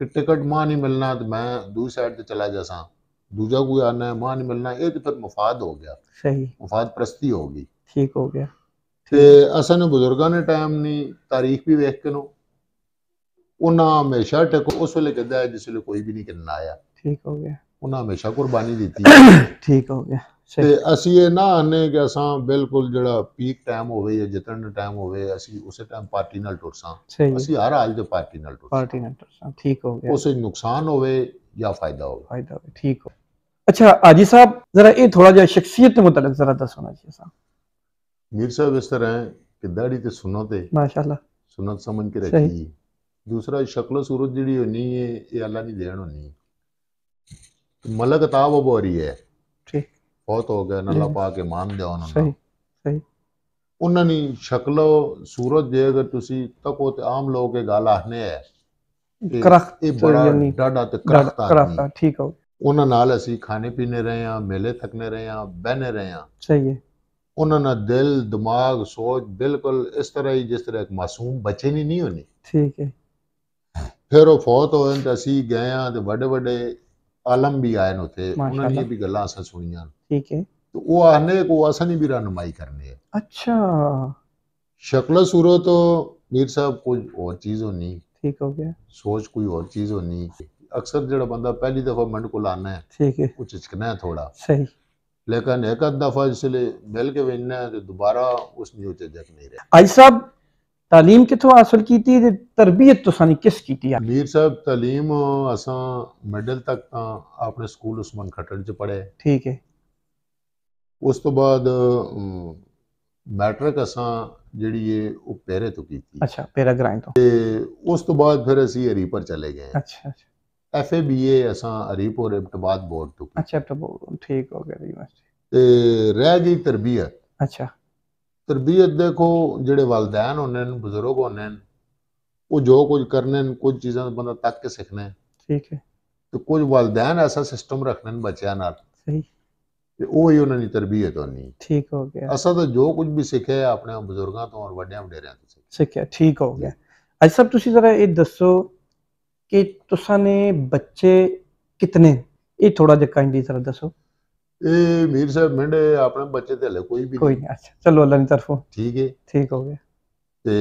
ਕਿ ਟਿਕਟ ਮਾਂ ਨਹੀਂ ਮਿਲਣਾ ਤੇ ਮੈਂ ਦੂਜੀ ਸਾਈਡ ਤੇ ਚਲਾ ਜਾਸਾਂ दूजा कोई आना है मां नहीं मिलना ये तो फिर मुफाद हो गया सही मुफाद परस्ती होगी ठीक हो गया ਤੇ ਅਸਾਂ ਨੇ ਬਜ਼ੁਰਗਾਂ ਨੇ ਟਾਈਮ ਨਹੀਂ ਤਾਰੀਖ ਵੀ ਵੇਖ ਕੇ ਨੂੰ ਉਹਨਾਂ ਹਮੇਸ਼ਾ ਟਿਕ ਉਸ ਵੇਲੇ ਕਹਿੰਦਾ ਜਿਸ ਵੇਲੇ ਕੋਈ ਵੀ ਨਹੀਂ ਕਿੰਨਾ ਆਇਆ ਠੀਕ ਹੋ ਗਿਆ ਉਹਨਾਂ ਹਮੇਸ਼ਾ ਕੁਰਬਾਨੀ ਦਿੱਤੀ ਠੀਕ ਹੋ ਗਿਆ ਤੇ अच्छा आजी साहब जरा थोड़ा जहा शख्सियत चाहिए मीर साहब इस तरह है कि माशाल्लाह सुनत समझ के रखी दूसरा शक्ल सूरत जी होनी है ये अल्लाह देन होनी मलक ताब है ठीक ਬਹੁਤ ਹੋ ਗਿਆ ਨੱਲਾ ਪਾ ਕੇ ਮੰਨ ਦਿਆ ਉਹਨਾਂ ਸਹੀ ਸਹੀ ਉਹਨਾਂ ਦੀ ਸ਼ਕਲੋ ਸੂਰਤ ਦੇ ਅਗਰ ਤੁਸੀਂ ਤੱਕੋ ਤੇ ਆਮ ਲੋਕ ਇਹ ਗੱਲ ਆਹਨੇ ਹੈ ਕਰਖਤ ਇਹ ਬੜਾ ਡਾਡਾ ਤੇ ਕਰਖਤ ਕਰਖਤ ਠੀਕ ਹੋ ਉਹਨਾਂ ਨਾਲ ਅਸੀਂ ਖਾਣੇ ਪੀਣੇ ਰਹੇ ਆ ਮੇਲੇ ਤੱਕਨੇ ਰਹੇ ਆ ਬਹਿਨੇ ਰਹੇ ਆ ਸਹੀ ਹੈ ਉਹਨਾਂ ਦਾ ਦਿਲ ਦਿਮਾਗ ਸੋਚ ਬਿਲਕੁਲ ਇਸ ਤਰ੍ਹਾਂ ਹੀ ਜਿਸ ਤਰ੍ਹਾਂ ਇੱਕ ਮਾਸੂਮ ਬੱਚੇ ਨਹੀਂ ਨਹੀਂ ਹੋਣੀ ਠੀਕ ਹੈ ਫਿਰ ਉਹ ਫੌਤ ਹੋਏ ਤੇ ਅਸੀਂ ਗਏ ਆ ਤੇ ਵੱਡੇ ਵੱਡੇ आलम भी आए न थे उन्होंने ये भी गल्ला असा सुनिया ठीक है तो वो आने को असा नहीं भी रहनुमाई करने है अच्छा शक्ल सूरत तो मीर साहब कोई और चीज होनी ठीक हो गया सोच कोई और चीज होनी अक्सर जड़ा बंदा पहली दफा मन को लाना है ठीक है कुछ हिचकना है थोड़ा सही लेकिन एक आध दफा इसलिए मिल के वेचना है तो दोबारा उस न्यूज झक नहीं रहे आई साहब ਤਾਲੀਮ किथों ਹਾਸਲ ਕੀਤੀ ਤੇ ਤਰਬੀਅਤ ਤੁਸੀਂ ਨੇ ਕਿਸ ਕੀਤੀ ਆ ਮੀਰ ਸਾਹਿਬ ਤਾਲੀਮ ਅਸਾਂ ਮਿਡਲ ਤੱਕ ਤਾਂ ਆਪਣੇ ਸਕੂਲ ਉਸਮਨ ਖੱਟੜ ਚ ਪੜ੍ਹੇ ਠੀਕ ਹੈ ਉਸ ਤੋਂ ਬਾਅਦ ਮੈਟ੍ਰਿਕ ਅਸਾਂ ਜਿਹੜੀ ਇਹ ਉਹ ਪੈਰੇ ਤੋਂ ਕੀਤੀ ਅੱਛਾ ਪੈਰਾ ਗ੍ਰਾਈਂਡ ਤੋਂ ਤੇ ਉਸ ਤੋਂ ਬਾਅਦ ਫਿਰ ਅਸੀਂ ਹਰੀਪੁਰ ਚਲੇ ਗਏ ਅੱਛਾ ਅੱਛਾ ਐਫਏ ਬੀਏ ਅਸਾਂ ਹਰੀਪੁਰ ਇਬਤਬਾਦ ਬੋਰਡ ਤੋਂ ਅੱਛਾ ਇਬਤਬਾਦ ਠੀਕ ਹੋ ਗਿਆ ਯੂਨੀਵਰਸਿਟੀ ਤੇ ਰਹਿ ਗਈ ਤਰਬੀਅਤ ਅੱਛਾ ਤਰਬੀਅਤ ਦੇਖੋ ਜਿਹੜੇ ਵਲਦੈਨ ਹੁੰਦੇ ਨੇ ਬਜ਼ੁਰਗ ਹੁੰਦੇ ਨੇ ਉਹ ਜੋ ਕੁਝ ਕਰਨੇ ਨੇ ਕੁਝ ਚੀਜ਼ਾਂ ਦਾ ਬੰਦਾ ਤੱਕ ਕੇ ਸਿੱਖਣਾ ਹੈ ਠੀਕ ਹੈ ਤੇ ਕੁਝ ਵਲਦੈਨ ਐਸਾ ਸਿਸਟਮ ਰੱਖਣੇ ਨੇ ਬੱਚਿਆਂ ਨਾਲ ਸਹੀ ਤੇ ਉਹ ਹੀ ਉਹਨਾਂ ਦੀ ਤਰਬੀਅਤ ਹੋਣੀ ਠੀਕ ਹੋ ਗਿਆ ਅਸਾਂ ਤਾਂ ਜੋ ਕੁਝ ਵੀ ਸਿੱਖਿਆ ਆਪਣੇ ਬਜ਼ੁਰਗਾਂ ਤੋਂ ਔਰ ਵੱਡਿਆਂ ਵਡੇਰਿਆਂ ਤੋਂ ਸਿੱਖਿਆ ਠੀਕ ਹੋ ਗਿਆ ਅੱਜ ਸਭ ਤੁਸੀਂ ਜ਼ਰਾ ਇਹ ਦੱਸੋ ਕਿ ਤੁਸਾਂ ਨੇ ਬੱਚੇ ਕਿਤਨੇ ਇਹ ਥੋੜਾ ਜਿਹਾ ਕਾਈਂਡਲੀ ਜ਼ਰਾ ਦੱਸੋ ਇਹ ਮੀਰ ਸਾਹਿਬ ਮਿੰਡੇ ਆਪਣੇ ਬੱਚੇ ਤੇ ਹਲੇ ਕੋਈ ਵੀ ਕੋਈ ਨਹੀਂ ਅੱਛਾ ਚਲੋ ਅੱਲਾ ਦੀ ਤਰਫੋਂ ਠੀਕ ਹੈ ਠੀਕ ਹੋ ਗਿਆ ਤੇ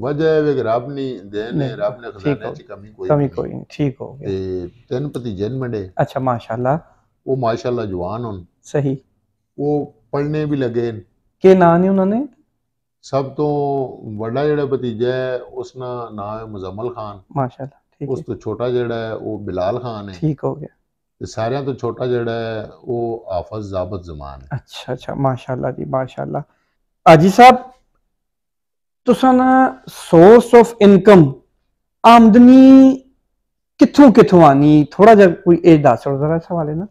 ਵਜ੍ਹਾ ਹੈ ਕਿ ਰੱਬ ਨੇ ਦੇਣ ਹੈ ਰੱਬ ਨੇ ਖਜ਼ਾਨੇ ਚ ਕਮੀ ਕੋਈ ਕਮੀ ਕੋਈ ਨਹੀਂ ਠੀਕ ਹੋ ਗਿਆ ਤੇ ਤਿੰਨ ਭਤੀਜੇ ਮਿੰਡੇ ਅੱਛਾ ਮਾਸ਼ਾਅੱਲਾ ਉਹ ਮਾਸ਼ਾਅੱਲਾ ਜਵਾਨ ਹਨ ਸਹੀ ਉਹ ਪੜਨੇ ਵੀ ਲੱਗੇ ਕੀ ਨਾਂ ਨੇ ਉਹਨਾਂ ਨੇ ਸਭ ਤੋਂ ਵੱਡਾ ਜਿਹੜਾ ਭਤੀਜਾ ਹੈ ਉਸ ਦਾ ਨਾਮ ਹੈ ਮੁਜ਼ਮਲ ਖਾਨ ਮਾਸ਼ਾਅੱਲਾ ਠੀਕ ਉਸ ਤੋਂ ਛੋਟਾ ਜਿਹੜਾ ਹੈ ਉਹ ਬਿਲਾਲ ਖਾਨ ਹੈ ਠੀਕ ਹੋ ਗਿਆ ਤੇ ਸਾਰਿਆਂ ਤੋਂ ਛੋਟਾ ਜਿਹੜਾ ਹੈ ਉਹ ਹਾਫਜ਼ ਜ਼ਾਬਤ ਜ਼ਮਾਨ ਹੈ ਅੱਛਾ ਅੱਛਾ ਮਾਸ਼ਾਅੱਲਾ ਜੀ ਮਾਸ਼ਾਅੱਲਾ ਅਜੀ ਸਾਹਿਬ ਤੁਸੀਂ ਨਾ ਸੋਰਸ ਆਫ ਇਨਕਮ ਆਮਦਨੀ ਕਿੱਥੋਂ ਕਿੱਥੋਂ ਆਣੀ ਥੋੜਾ ਜਿਹਾ ਕੋਈ ਇਹ ਦੱਸੋ ਜ਼ਰਾ ਇਸ ਹਵਾਲੇ ਨਾਲ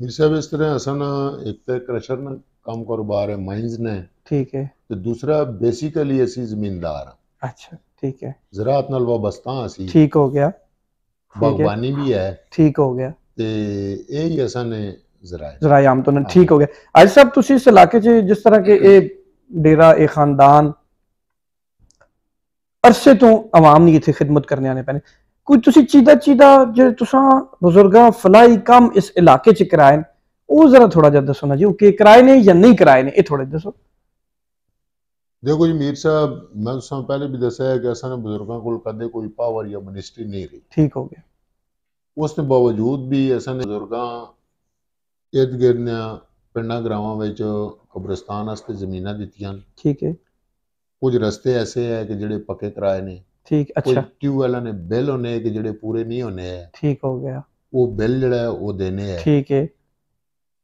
मेरे साहब इस तरह असन एक तो क्रशर ना काम कारोबार है माइंस ने ठीक है तो दूसरा बेसिकली असि जमींदार अच्छा ठीक है जरात नाल वाबस्ता ठीक हो गया बागवानी भी है ਠੀਕ ਹੋ ਗਿਆ ਤੇ ਇਹ ਹੀ ਅਸਾਂ ਨੇ ਜ਼ਰਾਇ ਜ਼ਰਾ ਆਮ ਤੋਂ ਠੀਕ ਹੋ ਗਿਆ ਅੱਜ ਸਾਹਿਬ ਤੁਸੀਂ ਇਸ ਇਲਾਕੇ 'ਚ ਜਿਸ ਤਰ੍ਹਾਂ ਕਿ ਇਹ ਡੇਰਾ ਇਹ ਖਾਨਦਾਨ ਅਰਸੇ ਤੋਂ ਆਵਾਮ ਨਹੀਂ ਇੱਥੇ ਖidmat ਕਰਨੇ ਆਣੇ ਪੈਣੇ ਕੋਈ ਤੁਸੀਂ ਚੀਦਾ ਚੀਦਾ ਜਿਹੜੇ ਤੁਸੀਂ ਬਜ਼ੁਰਗਾਂ ਫਲਾਈ ਕੰਮ ਇਸ ਇਲਾਕੇ 'ਚ ਕਰਾਏ ਨੇ, ਉਹ ਜ਼ਰਾ ਥੋੜਾ ਜਿਹਾ ਦੱਸੋ ਨਾ ਜੀ ਉਹ ਕਿ ਕਰਾਏ ਨੇ ਜਾਂ ਨਹੀਂ ਕਰਾਏ ਨੇ ਇਹ ਥੋੜਾ ਦੱਸੋ ਦੇਖੋ ਜੀ ਮੀਰ ਸਾਹਿਬ ਮੈਂ ਤੁਹਾਨੂੰ ਪਹਿਲੇ ਵੀ ਦੱਸਿਆ ਹੈ ਕਿ ਅਸਾਂ ਨੇ ਬਜ਼ੁਰਗਾਂ ਕੋਲ ਕਦੇ ਕੋਈ ਪਾਵਰ ਜਾਂ ਮਿਨਿਸਟਰੀ ਨਹੀਂ ਰਹੀ ਠੀਕ ਹੋ ਗਿਆ ਉਸ ਦੇ ਬਾਵਜੂਦ ਵੀ ਅਸਾਂ ਨੇ ਬਜ਼ੁਰਗਾਂ ਇਰਦ ਗਿਰਦ ਪਿੰਡਾਂ ਗਰਾਵਾਂ ਵਿੱਚ ਕਬਰਸਤਾਨ ਵਾਸਤੇ ਜ਼ਮੀਨਾਂ ਦਿੱਤੀਆਂ ਠੀਕ ਹੈ ਕੁਝ ਰਸਤੇ ਐਸੇ ਹੈ ਕਿ ਜਿਹੜੇ ਪੱਕੇ ਕਰਾਏ ਨੇ ਠੀਕ ਅੱਛਾ ਟਿਊਬਵੈਲਾਂ ਨੇ ਬਿੱਲ ਹੋਣੇ ਕਿ ਜਿਹੜੇ ਪੂਰੇ ਨਹੀਂ ਹੋਣੇ ਠੀਕ ਹੋ ਗਿਆ ਉਹ ਬਿੱਲ ਜਿਹੜਾ ਉਹ ਦੇਣੇ ਹੈ ਠੀਕ ਹੈ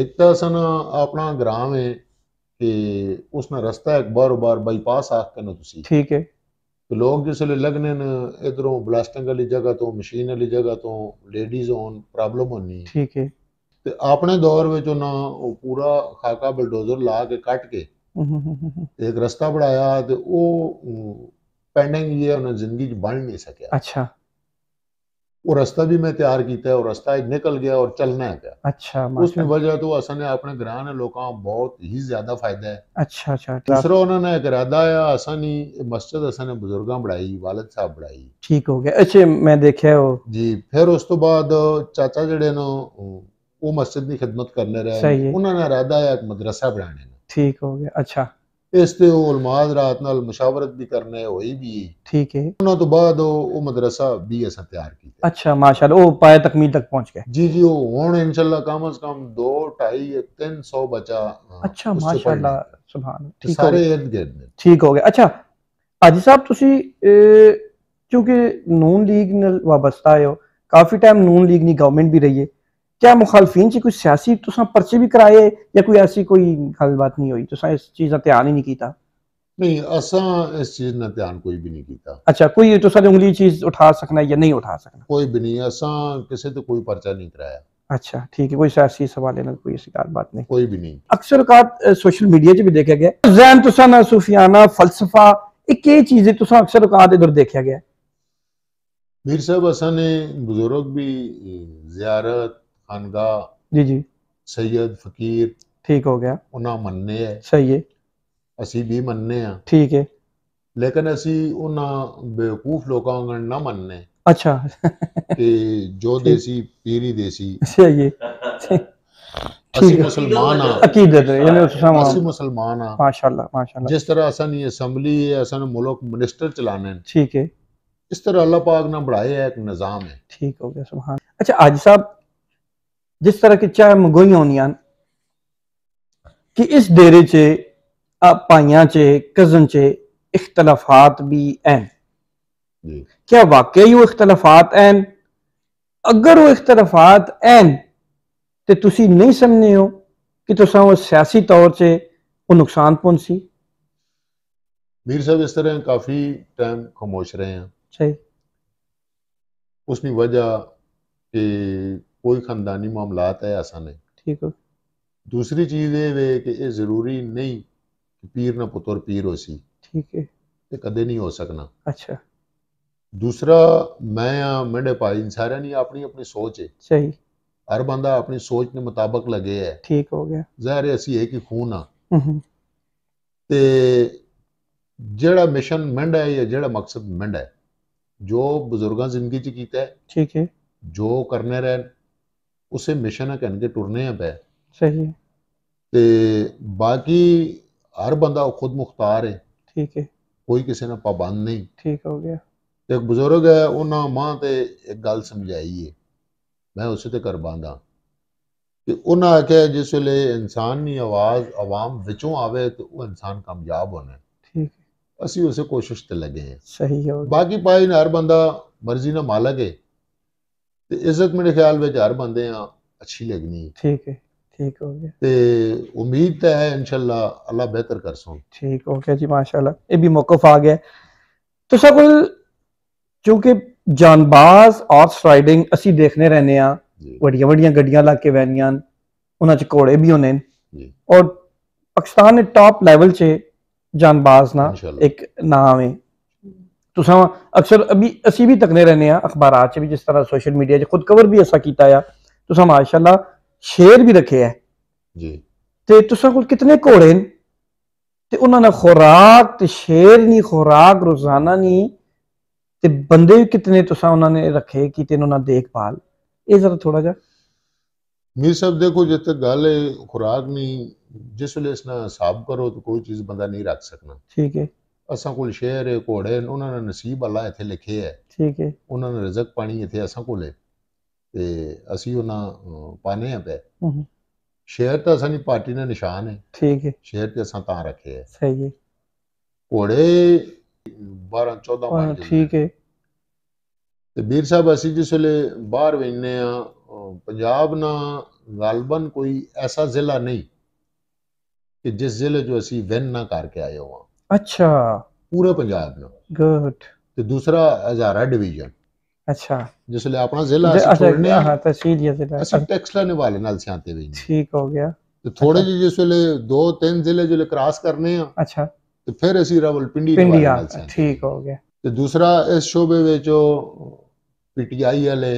ਇੱਕ ਤਾਂ ਸਨ ਆਪਣਾ ਗ੍ਰਾਮ ਹੈ ਤੇ ਉਸ ਨਾਲ ਰਸਤਾ ਇੱਕ ਬਾਰ ਬਾਰ ਬਾਈਪਾਸ ਆਖ ਕੇ ਨਾ ਤੁਸੀਂ ਠੀਕ ਹੈ ਤੇ ਲੋਕ ਜਿਸ ਲਈ ਲੱਗਨੇ ਨੇ ਇਧਰੋਂ ਬਲਾਸਟਿੰਗ ਵਾਲੀ ਜਗ੍ਹਾ ਤੋਂ ਮਸ਼ੀਨ ਵਾਲੀ ਜਗ੍ਹਾ ਤੋਂ ਲੇਡੀਜ਼ ਓਨ ਪ੍ਰੋਬਲਮ ਹੁੰਨੀ ਠੀਕ ਹੈ ਤੇ ਆਪਣੇ ਦੌਰ ਵਿੱਚ ਉਹਨਾਂ ਉਹ ਪੂਰਾ ਖਾਕਾ ਬਲਡੋਜ਼ਰ ਲਾ ਕੇ ਕੱਟ ਕੇ ਇੱਕ ਰਸਤਾ ਬਣਾਇਆ ਤੇ ਉਹ ਪੈਂਡਿੰਗ ਹੀ ਹੈ ਉਹਨਾਂ ਜ਼ਿੰਦਗੀ ਚ ਬਣ ਨਹੀਂ ਸਕਿਆ ਅੱਛਾ वो रास्ता भी मैं तैयार किया है और रास्ता एक निकल गया और चलना है क्या अच्छा तो उसमें वजह तो असन अपने ग्रां लोगों बहुत ही ज्यादा फायदा है अच्छा अच्छा तीसरा उन्होंने एक इरादा आया असन ही मस्जिद असन बुजुर्ग बढ़ाई वालद साहब बढ़ाई ठीक हो गया अच्छा मैं देखा वो जी फिर उस तो बाद चाचा जड़े नो वो मस्जिद की खिदमत करने रहे उन्होंने इरादा है मदरसा बनाने ठीक हो गया अच्छा इस उलमाद रात मुशावरत भी करने हुई भी ठीक है उन्होंने तो बाद ओ, ओ मदरसा भी ऐसा तैयार किया अच्छा माशाल्लाह ओ पाए तकमील तक पहुंच गए जी जी हूँ इनशाला कम अज कम दो ढाई तीन सौ बचा अच्छा माशाल्लाह सुबह सारे इर्द गिर्द ठीक हो गया अच्छा अज साहब तुम चूंकि नून लीग वाबस्ता है काफी टाइम नून लीग नहीं गवर्नमेंट भी रही है क्या मुखालफी से कोई सियासी तुसा परचे भी कराए या कोई ऐसी कोई गलबात नहीं हुई तुसा इस चीज़ का ध्यान ही नहीं किया नहीं असा इस चीज ने ध्यान कोई भी नहीं किया अच्छा कोई तो सारी उंगली चीज उठा सकना या नहीं उठा सकना कोई भी नहीं असा किसी तो कोई परचा नहीं कराया अच्छा ठीक है कोई सियासी सवाल है ना कोई ऐसी बात नहीं कोई भी नहीं अक्सर का सोशल मीडिया च भी देखा गया जैन तुसा ना सूफियाना फलसफा एक ये चीज है तुसा अक्सर का इधर देखा गया मीर साहब असा ने बुजुर्ग भी जियारत खानगा जी जी सैयद फकीर ठीक हो गया उन्हें मनने है सही है असी भी मनने हैं ठीक है लेकिन असी उन्हें बेवकूफ लोगों को ना मनने अच्छा ते जो देसी पीरी देसी सही है अच्छा जिस तरह की चाय मंगोइयां होंदियां कि इस डेरे च भाइयों चे कजन चे इख्तलाफात भी हैं क्या वाकई वो इख्तलाफात हैं अगर वो इख्तलाफात हैं तो तुम नहीं समझने हो कि तुसा वो सियासी तौर से वो नुकसान पहुंची मीर साहब इस तरह काफ़ी टाइम खामोश रहे हैं उसकी वजह ਕੋਈ ਖੰਦਾਨੀ ਮਾਮਲਾਤ ਹੈ ਐਸਾ ਨਹੀਂ ਠੀਕ ਹੈ ਦੂਸਰੀ ਚੀਜ਼ ਇਹ ਵੇ ਕਿ ਇਹ ਜ਼ਰੂਰੀ ਨਹੀਂ कि पीर ना पुत्र पीर हो सी ठीक है ਤੇ ਕਦੇ ਨਹੀਂ ਹੋ ਸਕਣਾ ਅੱਛਾ ਦੂਸਰਾ ਮੈਂ ਆ ਮੰਡੇ ਭਾਈ ਸਾਰਿਆਂ ਦੀ ਆਪਣੀ ਆਪਣੀ ਸੋਚ ਹੈ ਸਹੀ ਹਰ ਬੰਦਾ ਆਪਣੀ ਸੋਚ ਦੇ ਮੁਤਾਬਕ ਲੱਗੇ ਹੈ ਠੀਕ ਹੋ ਗਿਆ ਜ਼ਾਹਿਰ ਹੈ ਅਸੀਂ ਇੱਕ ਹੀ ਖੂਨ ਆ ਤੇ ਜਿਹੜਾ ਮਿਸ਼ਨ ਮੰਡ ਹੈ ਜਾਂ ਜਿਹੜਾ ਮਕਸਦ ਮੰਡ ਹੈ ਜੋ ਬਜ਼ੁਰਗਾਂ ਜ਼ਿੰਦਗੀ ਚ ਕੀਤਾ ਹੈ ਠੀਕ ਹੈ ਜੋ ਕਰਨੇ ਰਹਿਣ ਉਸੇ ਮਿਸ਼ਨ ਆ ਕਹਿਣ ਕੇ ਟੁਰਨੇ ਆ ਬੈ ਸਹੀ ਤੇ ਬਾਕੀ ਹਰ ਬੰਦਾ ਖੁਦ ਮੁਖਤਾਰ ਹੈ ਠੀਕ ਹੈ ਕੋਈ ਕਿਸੇ ਨਾਲ ਪਾਬੰਦ ਨਹੀਂ ਠੀਕ ਹੋ ਗਿਆ ਤੇ ਇੱਕ ਬਜ਼ੁਰਗ ਹੈ ਉਹਨਾਂ ਮਾਂ ਤੇ ਇੱਕ ਗੱਲ ਸਮਝਾਈ ਹੈ ਮੈਂ ਉਸੇ ਤੇ ਕਰਬਾਂਦਾ ਕਿ ਉਹਨਾਂ ਆਖਿਆ ਜਿਸ ਵੇਲੇ ਇਨਸਾਨ ਦੀ ਆਵਾਜ਼ ਆਵਾਮ ਵਿੱਚੋਂ ਆਵੇ ਤੇ ਉਹ ਇਨਸਾਨ ਕਾਮਯਾਬ ਹੋਣਾ ਠੀਕ ਅਸੀਂ ਉਸੇ ਕੋਸ਼ਿਸ਼ ਤੇ ਲੱਗੇ ਹਾਂ ਸਹੀ ਹੋ ਬਾਕੀ ਪਾਈ ਹਰ ਬੰਦਾ ਮਰਜ਼ੀ ਨਾਲ ਮਾਲਕ ਹੈ ਤੇ ਇੱਜ਼ਤ ਮੇਰੇ ਖਿਆਲ ਵਿੱਚ ਹਰ ਬੰਦੇ ਆ ਅੱਛੀ ਲੱਗਣੀ ਠੀਕ ਹੈ ठीक हो गया ते उम्मीद तो है इनशाला अल्लाह बेहतर कर सो ठीक हो गया जी माशाल्लाह ये भी मौकफ आ गया तो सब चूंकि जानबाज हॉर्स राइडिंग असि देखने रहने हाँ वड़िया वड़िया गड्डिया ला के बहनिया उन्होंने घोड़े भी होने और पाकिस्तान ने टॉप लेवल से जानबाज ना एक नाम है ਤੁਸੀਂ ਅਕਸਰ ਅਭੀ ਅਸੀਂ ਵੀ ਤੱਕਨੇ ਰਹਨੇ ਆ ਅਖਬਾਰਾਂ 'ਚ ਵੀ ਜਿਸ ਤਰ੍ਹਾਂ ਸੋਸ਼ਲ ਮੀਡੀਆ 'ਚ ਖੁਦ ਕਵਰ ਵੀ ਅਸਾਂ ਕੀਤਾ ਆ ਤੁਸੀਂ ਮਾਸ਼ਾਅੱਲਾ ਸ਼ੇਅਰ ਵੀ ਰੱਖੇ ਆ ਜੀ ਤੇ ਤੁਸੀਂ ਕੋਲ ਕਿੰਨੇ ਘੋੜੇ ਨੇ ਤੇ ਉਹਨਾਂ ਨਾਲ ਖੁਰਾਕ ਤੇ ਸ਼ੇਅਰ ਨਹੀਂ ਖੁਰਾਕ ਰੋਜ਼ਾਨਾ ਨਹੀਂ ਤੇ ਬੰਦੇ ਕਿੰਨੇ ਤੁਸੀਂ ਉਹਨਾਂ ਨੇ ਰੱਖੇ ਕਿ ਤੇ ਉਹਨਾਂ ਦੇਖਭਾਲ ਇਹ ਜ਼ਰਾ ਥੋੜਾ ਜਿਹਾ ਮੀਰ ਸਾਹਿਬ ਦੇਖੋ ਜਿੱਥੇ ਗੱਲ ਹੈ ਖੁਰਾਕ ਨਹੀਂ ਜਿਸ ਵੇਲੇ ਇਸ ਨਾਲ ਹਿਸਾਬ ਕਰੋ ਤਾਂ ਕੋਈ ਚੀਜ਼ ਬੰਦਾ ਨਹੀਂ ਰੱਖ ਸਕਣਾ ਠੀਕ ਹੈ ਅਸਾਂ ਕੋਲ ਸ਼ੇਰ ਹੈ ਘੋੜੇ ਉਹਨਾਂ ਨੇ ਨਸੀਬ ਅੱਲਾ ਇੱਥੇ ਲਿਖੇ ਹੈ ਠੀਕ ਹੈ ਉਹਨਾਂ ਨੇ ਰਜ਼ਕ ਪਾਣੀ ਇੱਥੇ ਅਸਾਂ ਕੋਲੇ ਤੇ ਅਸੀਂ ਉਹਨਾਂ ਪਾਣੇ ਆ ਪਏ ਸ਼ੇਰ ਤਾਂ ਸਾਡੀ ਪਾਰਟੀ ਦਾ ਨਿਸ਼ਾਨ ਹੈ ਠੀਕ ਹੈ ਸ਼ੇਰ ਤੇ ਅਸਾਂ ਤਾਂ ਰੱਖੇ ਹੈ ਸਹੀ ਹੈ ਘੋੜੇ 12 14 ਮਾਰ ਠੀਕ ਹੈ ਤੇ ਵੀਰ ਸਾਹਿਬ ਅਸੀਂ ਜਿਸ ਵੇਲੇ ਬਾਹਰ ਵੇਨੇ ਆ ਪੰਜਾਬ ਨਾ ਗਲਬਨ ਕੋਈ ਐਸਾ ਜ਼ਿਲ੍ਹਾ ਨਹੀਂ ਕਿ ਜਿਸ ਜ਼ਿਲ੍ਹੇ ਜੋ ਅਸੀਂ ਵੈਨ ਨਾ ਕਰਕੇ ਆਏ ਹੋਵਾਂ ਅੱਛਾ ਪੂਰੇ ਪੰਜਾਬ ਨੂੰ ਗੁੱਡ ਤੇ ਦੂਸਰਾ ਹਜ਼ਾਰਾ ਡਿਵੀਜ਼ਨ अच्छा, अच्छा। जिसले अपना जिला असि अच्छा, छोड़ने हां तहसील या जिला असि टैक्स लेने वाले नाल सियाते भी ठीक हो गया तो थोड़े अच्छा। जी जिसले दो तीन जिले जिले क्रॉस करने हैं अच्छा तो फिर असि रावलपिंडी पिंडी ठीक हो गया ਤੇ ਦੂਸਰਾ ਇਸ ਸ਼ੋਬੇ ਵਿੱਚ ਉਹ ਪੀਟੀਆਈ ਵਾਲੇ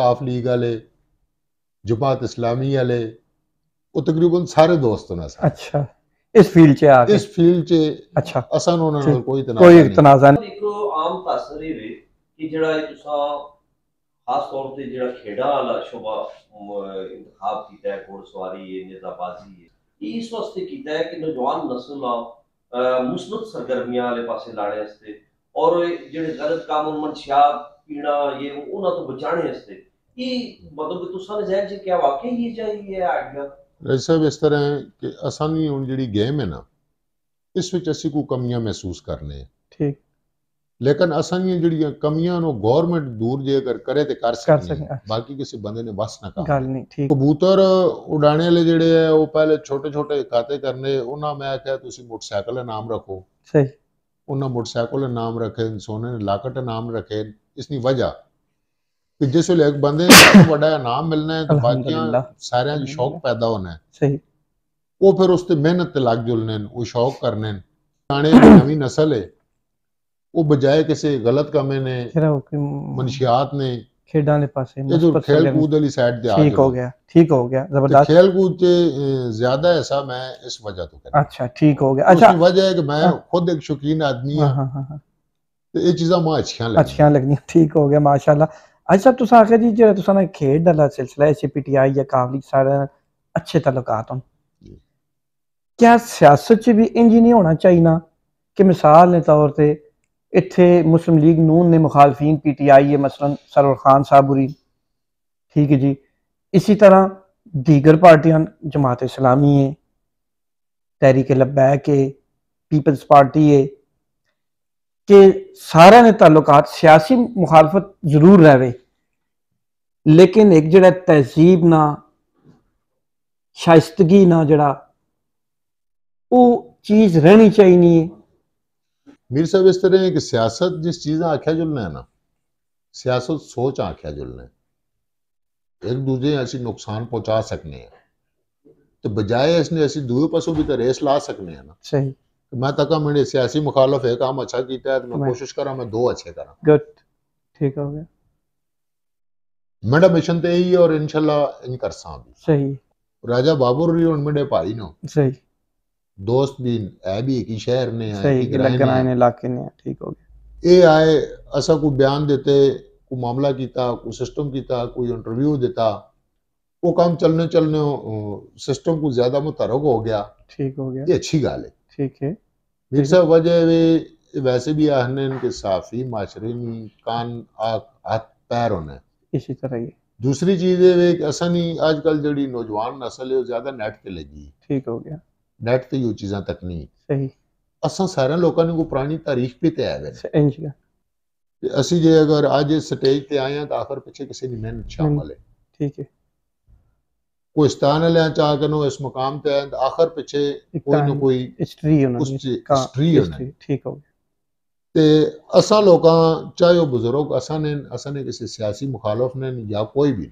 ਕਾਫ ਲੀਗ ਵਾਲੇ ਜਮਾਤ ਇਸਲਾਮੀ ਵਾਲੇ ਉਹ ਤਕਰੀਬਨ ਸਾਰੇ ਦੋਸਤ ਨਾਲ ਅੱਛਾ ਇਸ ਫੀਲਡ 'ਚ ਆ ਕੇ ਇਸ ਫੀਲਡ 'ਚ ਅੱਛਾ ਅਸਾਂ ਨੂੰ ਉਹਨਾਂ ਨਾਲ ਕੋਈ ਤਨਾਜ਼ਾ ਕੋਈ ਤਨਾਜ਼ਾ ਨਹੀਂ ਇੱਕ ਆਮ ਤਸਰ ਇਹ ਵੇ ਕਿ ਜਿਹੜਾ ਇਹ ਤੁਸੀਂ ਖਾਸ ਤੌਰ ਤੇ ਜਿਹੜਾ ਖੇੜਾ ਵਾਲਾ ਸ਼ੋਭਾ ਇੰਤਖਾਬ ਕੀਤਾ ਹੈ ਘੋੜਸਵਾਰੀ ਹੈ ਨਿਜ਼ਾਬਾਜ਼ੀ ਹੈ ਇਸ ਵਾਸਤੇ ਕੀਤਾ ਹੈ ਕਿ ਨੌਜਵਾਨ ਨਸਲ ਆ ਮੁਸਨਦ ਸਰਗਰਮੀਆਂ ਵਾਲੇ ਪਾਸੇ ਲਾਣੇ ਵਾਸਤੇ ਔਰ ਜਿਹੜੇ ਗਲਤ ਕੰਮ ਮਨਸ਼ਾਬ ਪੀਣਾ ਇਹ ਉਹਨਾਂ ਤੋਂ ਬਚਾਣੇ ਵਾਸਤੇ ਇਹ ਮਤਲਬ ਤੁਸੀਂ ਨੇ ਜ਼ਹਿਨ ਜੀ ਕਿਹਾ ਵਾਕਈ ਇਹ ਚਾਹੀਏ ਆਈਡੀਆ ਰਾਜ ਸਾਹਿਬ ਇਸ ਤਰ੍ਹਾਂ ਹੈ ਕਿ ਆਸਾਨੀ ਹੁਣ ਜਿਹੜੀ ਗੇਮ ਹੈ ਨਾ ਇਸ ਵਿੱਚ ਅਸੀਂ ਕੋ ਕਮੀਆਂ ਮਹਿਸੂਸ ਕਰਨੇ ਆ ਠੀਕ ਲੇਕਿਨ ਆਸਾਨੀਆਂ ਜਿਹੜੀਆਂ ਕਮੀਆਂ ਨੂੰ ਗਵਰਨਮੈਂਟ ਦੂਰ ਜੇ ਅਗਰ ਕਰੇ ਤੇ ਕਰ ਸਕਦੀ ਬਾਕੀ ਕਿਸੇ ਬੰਦੇ ਨੇ ਵਸ ਨਾ ਕਰ ਗੱਲ ਨਹੀਂ ਠੀਕ ਕਬੂਤਰ ਉਡਾਣੇ ਵਾਲੇ ਜਿਹੜੇ ਆ ਉਹ ਪਹਿਲੇ ਛੋਟੇ ਛੋਟੇ ਖਾਤੇ ਕਰਨੇ ਉਹਨਾਂ ਮੈਂ ਕਿਹਾ ਤੁਸੀਂ ਮੋਟਰਸਾਈਕਲ ਦਾ ਨਾਮ ਰੱਖੋ ਸਹੀ ਉਹਨਾਂ ਮੋਟਰਸਾਈਕਲ ਦਾ ਨਾਮ ਰੱਖੇ ਸੋਨੇ ਨੇ ਲਾਕਟ ਦਾ ਨਾਮ ਰੱਖੇ ਇਸ ਦੀ ਵਜ੍ਹਾ कि जिस वे एक बंदे बड़ा इनाम मिलना है तो बाकी सारे शौक पैदा होना है वो फिर उस मेहनत लग जुलने वो शौक करने नवी नस्ल है वो बजाय किसी गलत कमे ने मनशियात ने खेडा पास खेल कूद ਅੱਜ ਸਾਹਿਬ जो खेड ਜੀ ਜਿਹੜਾ ਤੁਸੀਂ ਖੇਡ ਦਾ ਸਿਲਸਿਲਾ ਐਸਪੀਟੀਆਈ ਜਾਂ ਕਾਬਲੀ ਸਾਡੇ सारे अच्छे तलुकात हो क्या सियासत भी इंज नहीं होना चाहिए कि मिसाल के तौर पर इतने मुस्लिम लीग नून ने मुखालफी पी टी आई है मसलन सरवर खान साहब साहबुरी ठीक है जी इसी तरह दीगर पार्टियां जमात इस्लामी है तहरीक लबैक है पीपल्स पार्टी है कि सारा ने ताल्लुकात सियासी मुखालफत जरूर रहे लेकिन एक जड़ा तहजीब ना शाइस्तगी ना जड़ा वो चीज रहनी चाहिए मीर साहब इस तरह है कि सियासत जिस चीज़ आख्या जुलना है ना सियासत सोच आख्या जुलना है एक दूजे असी नुकसान पहुंचा सकने हैं तो बजाय इसने असी दूए पासों भी तो रेस ला सकने हैं ना सही कि मैं तक तो मेरे सियासी मुखालफ है काम अच्छा किया है तो मैं कोशिश करा मैं दो अच्छे करा गुड ठीक हो गया मेरा मिशन तो यही है और इंशाल्लाह इन कर सा भी सही राजा बाबर री और मेरे भाई नो सही दोस्त भी है भी एक ही शहर ने है सही लगराने इलाके ने ठीक हो गया ए आए असा को बयान देते को मामला कीता को सिस्टम कीता कोई इंटरव्यू देता वो काम चलने चलने सिस्टम को ज्यादा मुतरक हो गया ठीक हो गया ये अच्छी गाल है ठीक है हिंसा वजह वे वैसे भी आहने इनके साफी माशरे नहीं कान आँख हाथ पैर होना है इसी तरह ही दूसरी चीज है वे ऐसा नहीं आजकल जड़ी नौजवान नस्ल है ज्यादा नेट ते लगी ठीक हो गया नेट ते यो चीज़ां तक नहीं सही असा सारे लोगों ने को पुरानी तारीख भी ते आए हुए असि जे अगर आज इस स्टेज ते आए हैं तो आखिर पीछे किसी की मेहनत शामिल है हम्म। ठीक है ਕੋਈ ਸਤਾਨ ਲੈ ਚਾ ਕੇ ਨੂੰ ਇਸ ਮਕਾਮ ਤੇ ਆਂਦ ਆਖਰ ਪਿੱਛੇ ਕੋਈ ਨਾ ਕੋਈ ਹਿਸਟਰੀ ਉਹਨਾਂ ਦੀ ਹਿਸਟਰੀ ਹੋਣੀ ਠੀਕ ਹੋ ਤੇ ਅਸਾਂ ਲੋਕਾਂ ਚਾਹੇ ਉਹ ਬਜ਼ੁਰਗ ਅਸਾਂ ਨੇ ਅਸਾਂ ਨੇ ਕਿਸੇ ਸਿਆਸੀ ਮੁਖਾਲਫ ਨੇ ਜਾਂ ਕੋਈ ਵੀ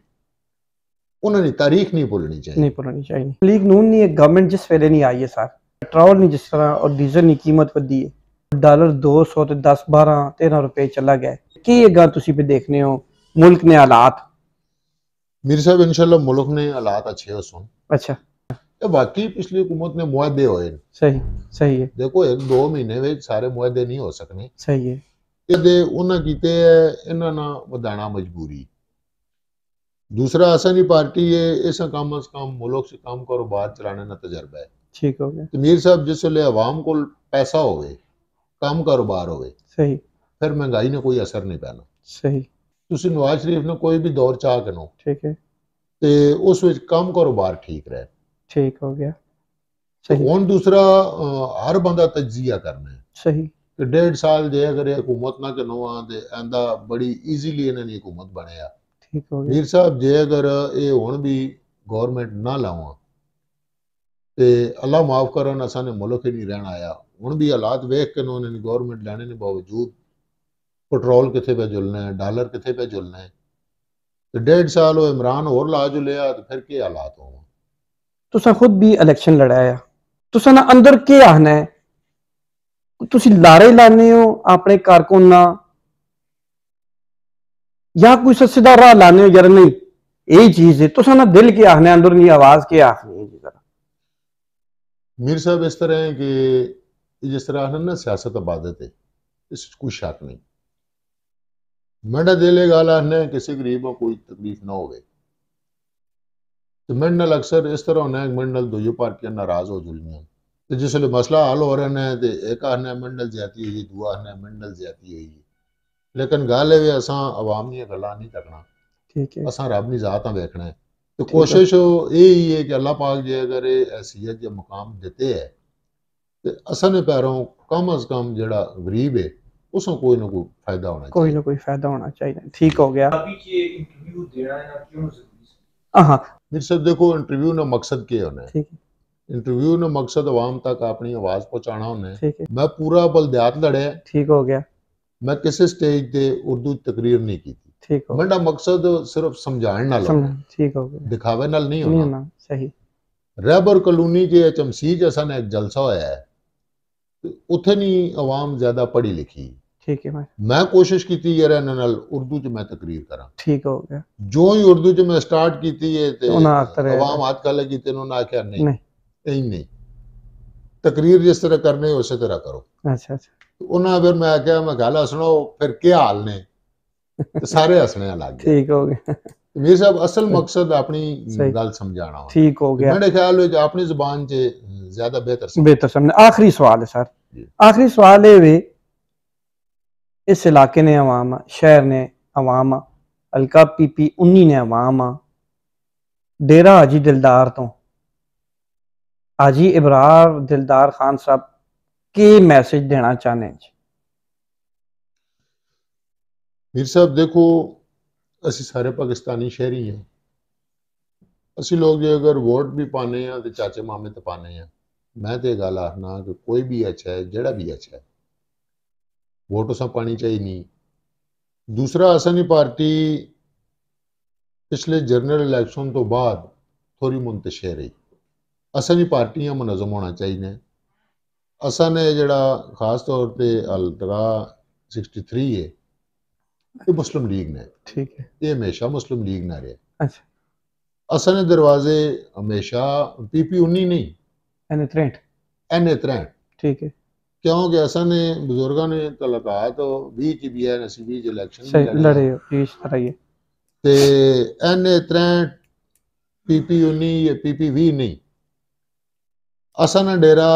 ਉਹਨਾਂ ਦੀ ਤਾਰੀਖ ਨਹੀਂ ਭੁੱਲਣੀ ਚਾਹੀਦੀ ਨਹੀਂ ਭੁੱਲਣੀ ਚਾਹੀਦੀ ਲੀਗ ਨੂਨ ਨਹੀਂ ਇੱਕ ਗਵਰਨਮੈਂਟ ਜਿਸ ਵੇਲੇ ਨਹੀਂ ਆਈ ਹੈ ਸਰ ਪੈਟਰੋਲ ਨਹੀਂ ਜਿਸ ਤਰ੍ਹਾਂ ਔਰ ਡੀਜ਼ਲ ਦੀ ਕੀਮਤ ਵਧੀ ਹੈ ਡਾਲਰ 200 ਤੇ 10 12 13 ਰੁਪਏ ਚਲਾ ਗਿਆ ਕੀ ਇਹ ਗੱਲ ਤੁਸੀਂ ਵੀ ਦੇਖਨੇ ਹੋ ਮੁਲਕ ਨੇ ਹਾਲਾਤ મીર સાહેબ ઇન્શાલ્લાહ મુલકની હાલાત अच्छे है सुन अच्छा ये बाकी पिछली हुकूमत ने मुआदे होए सही सही है देखो एक दो महीने में सारे मुआदे नहीं हो सकने सही है ਇਹਦੇ ਉਹਨਾਂ ਕੀਤੇ ਇਹਨਾਂ ਨਾਲ ਵਧਾਣਾ ਮਜਬੂਰੀ ਦੂਸਰਾ ਅਸਾਂ ਪਾਰਟੀ ਹੈ ਇਸਾਂ ਕੰਮ ਅਸ ਕੰਮ ਮੁਲਕ ਸੇ ਕੰਮ ਕਾਰੋਬਾਰ ਚਲਾਣੇ ਦਾ ਤਜਰਬਾ ਹੈ ਠੀਕ ਹੋ ਗਿਆ ਤੇ ਮੀਰ ਸਾਹਿਬ ਜਿਸ ਲਈ ਆਵਾਮ ਕੋਲ ਪੈਸਾ ਹੋਵੇ ਕੰਮ ਕਾਰੋਬਾਰ ਹੋਵੇ ਸਹੀ ਫਿਰ ਮਹਿੰਗਾਈ ਨੇ ਕੋਈ ਅਸਰ ਨਹੀਂ ਪੈਣਾ ਸਹੀ ਤੁਸੀਂ ਨਵਾਜ਼ ਸ਼ਰੀਫ ਨੂੰ ਕੋਈ ਵੀ ਦੌਰ ਚਾਹ ਕੇ ਨੂੰ ਠੀਕ ਹੈ ਤੇ ਉਸ ਵਿੱਚ ਕੰਮ ਕਾਰੋਬਾਰ ਠੀਕ ਰਹੇ ਠੀਕ ਹੋ ਗਿਆ ਸਹੀ ਹੁਣ ਦੂਸਰਾ ਹਰ ਬੰਦਾ ਤਜਜ਼ੀਆ ਕਰਨਾ ਹੈ ਸਹੀ ਕਿ ਡੇਢ ਸਾਲ ਜੇ ਅਗਰ ਇਹ ਹਕੂਮਤ ਨਾ ਚਨੋਆ ਤੇ ਆਂਦਾ ਬੜੀ ਈਜ਼ੀਲੀ ਇਹਨਾਂ ਦੀ ਹਕੂਮਤ ਬਣਿਆ ਠੀਕ ਹੋ ਗਿਆ ਵੀਰ ਸਾਹਿਬ ਜੇ ਅਗਰ ਇਹ ਹੁਣ ਵੀ ਗਵਰਨਮੈਂਟ ਨਾ ਲਾਵਾਂ ਤੇ ਅੱਲਾ ਮਾਫ ਕਰਨ ਅਸਾਂ ਨੇ ਮੁਲਕ ਹੀ ਨਹੀਂ ਰਹਿਣਾ ਆਇਆ ਹੁਣ ਵੀ ਹਾਲਾਤ ਵੇਖ ਕੇ ਉਹਨਾਂ ਨੇ ਗਵਰਨਮੈਂਟ ਲੈਣੇ ਨੇ ਬਾਵਜੂਦ पेट्रोल किथे पे जुलना है डॉलर किथे पे जुलना है तो डेढ़ साल वो इमरान और ला जुलिया तो फिर के हालात हो तुसा खुद भी इलेक्शन लड़ाया तुसा ना अंदर के आना है तुसी लारे लाने हो अपने कारकुन या कोई सस्सीदा राह लाने हो यार नहीं यही चीज है तुसा ना दिल के आखना अंदर नहीं आवाज के आखनी है मीर साहब इस तरह है कि जिस तरह आखना ना सियासत आबादत है इस कोई शक नहीं मंडा दिले गाला ने किसी गरीब को कोई तकलीफ ना हो तो मेरे नाल अक्सर इस तरह होना है मेरे नाल दो पार्टियां नाराज हो जुलियां तो जिसले मसला हल हो रहा है तो एक आने मेरे नाल ज्यादा हुई दूआ आने मेरे नाल ज्यादा हुई लेकिन गल है असा आवाम दियाँ नहीं करना असा रब की जात वेखना है तो कोशिश यही है कि अल्लाह पाक जी अगर ये हैसीयत या मुकाम दिते है तो असा ने पैरों कम अज कम जरा गरीब है उसको कोई ना कोई फायदा होना कोई ना कोई फायदा होना चाहिए ठीक हो गया अभी हाँ, हाँ। देखो इंटरव्यू ना मकसद क्या होना है इंटरव्यू ना मकसद आवाम तक अपनी आवाज पहुंचाना होना मैं पूरा बलद्यात लड़े ठीक हो गया मैं किसी स्टेज ते उर्दू तकरीर नहीं की थी मेरा मकसद सिर्फ समझाने नाल ठीक हो गया दिखावे नाल नहीं होना सही रहबर कॉलोनी के एचएमसी जैसा ने एक जलसा होया है उत्थै नहीं आवाम ज्यादा पढ़ी लिखी ठीक है मैं कोशिश की ਯਾਰ ਇਹਨਾਂ ਨਾਲ ਉਰਦੂ 'ਚ ਮੈਂ ਤਕਰੀਰ ਕਰਾਂ ਠੀਕ ਹੋ ਗਿਆ ਜੋ ਹੀ ਉਰਦੂ 'ਚ ਮੈਂ ਸਟਾਰਟ ਕੀਤੀ ਹੈ ਤੇ ਆਵਾਮ ਹੱਥ ਕਾ ਲੱਗੀ ਤੈਨੂੰ ਨਾ ਆਖਿਆ ਨਹੀਂ ਨਹੀਂ ਨਹੀਂ ਤਕਰੀਰ ਜਿਸ ਤਰ੍ਹਾਂ ਕਰਨੇ ਉਸੇ ਤਰ੍ਹਾਂ ਕਰੋ ਅੱਛਾ ਅੱਛਾ ਉਹਨਾਂ ਫਿਰ ਮੈਂ ਆਖਿਆ ਮੈਂ ਗੱਲ ਸੁਣਾਓ ਫਿਰ ਕੀ ਹਾਲ ਨੇ ਤੇ ਸਾਰੇ ਹੱਸਣੇ ਲੱਗ ਗਏ ਠੀਕ ਹੋ ਗਿਆ मीर साहब असल मकसद अपनी गल समझाना ठीक हो गया मेरे ख्याल ਵਿੱਚ ਆਪਣੀ ਜ਼ੁਬਾਨ 'ਚ ਜ਼ਿਆਦਾ ਬਿਹਤਰ ਸਮਝ ਬਿਹਤਰ ਸਮਝ ਆਖਰੀ ਸਵਾਲ ਹੈ ਸਰ ਆਖਰੀ ਸਵਾਲ ਇਹ ਵੇ ਇਸ ਇਲਾਕੇ ਨੇ ਆਵਾਮ ਸ਼ਹਿਰ ਨੇ ਆਵਾਮ ਹਲਕਾ ਪੀਪੀ 19 ਨੇ ਆਵਾਮ ਡੇਰਾ ਹਾਜੀ ਦਿਲਦਾਰ ਤੋਂ ਹਾਜੀ ਇਬਰਾਰ ਦਿਲਦਾਰ ਖਾਨ ਸਾਹਿਬ ਕੀ ਮੈਸੇਜ ਦੇਣਾ ਚਾਹਨੇ ਜੀ मीर साहब देखो ਅਸੀਂ ਸਾਰੇ ਪਾਕਿਸਤਾਨੀ ਸ਼ਹਿਰੀ ਹਾਂ ਅਸੀਂ ਲੋਕ ਜੇ ਅਗਰ ਵੋਟ ਵੀ ਪਾਣੇ ਆ ਤੇ ਚਾਚੇ ਮਾਮੇ ਤੇ ਪਾਣੇ ਆ ਮੈਂ ਤੇ ਗੱਲ ਆਖਣਾ ਕਿ ਕੋਈ ਵੀ ਅੱਛਾ ਹੈ ਜਿਹੜਾ ਵੀ ਅੱਛਾ ਹੈ ਵੋਟ ਉਸਾਂ ਪਾਣੀ ਨਹੀਂ ਦੂਸਰਾ ਅਸਾਂ ਪਾਰਟੀ ਪਿਛਲੇ ਜਨਰਲ ਇਲੈਕਸ਼ਨ ਤੋਂ ਬਾਅਦ ਥੋੜੀ ਮੁੰਤਸ਼ਰ ਰਹੀ ਅਸਾਂ ਪਾਰਟੀਆਂ ਮਨਜ਼ਮ ਹੋਣਾ ਚਾਹੀਦੇ ਅਸਾਂ ਨੇ ਜਿਹੜਾ ਖਾਸ ਤੌਰ ਤੇ ਅਲਟਰਾ 63 ਹੈ ये मुस्लिम लीग ने ठीक है ये हमेशा मुस्लिम लीग ने रहे अच्छा असन दरवाजे हमेशा पी उन्नी नहीं एन ए एन ए ठीक है क्योंकि असन बुजुर्गों ने तला कहा तो भी जी भी है असी भी इलेक्शन लड़े इस तरह ही ते एन ए पी पी उन्नी या पी पी वी नहीं असन डेरा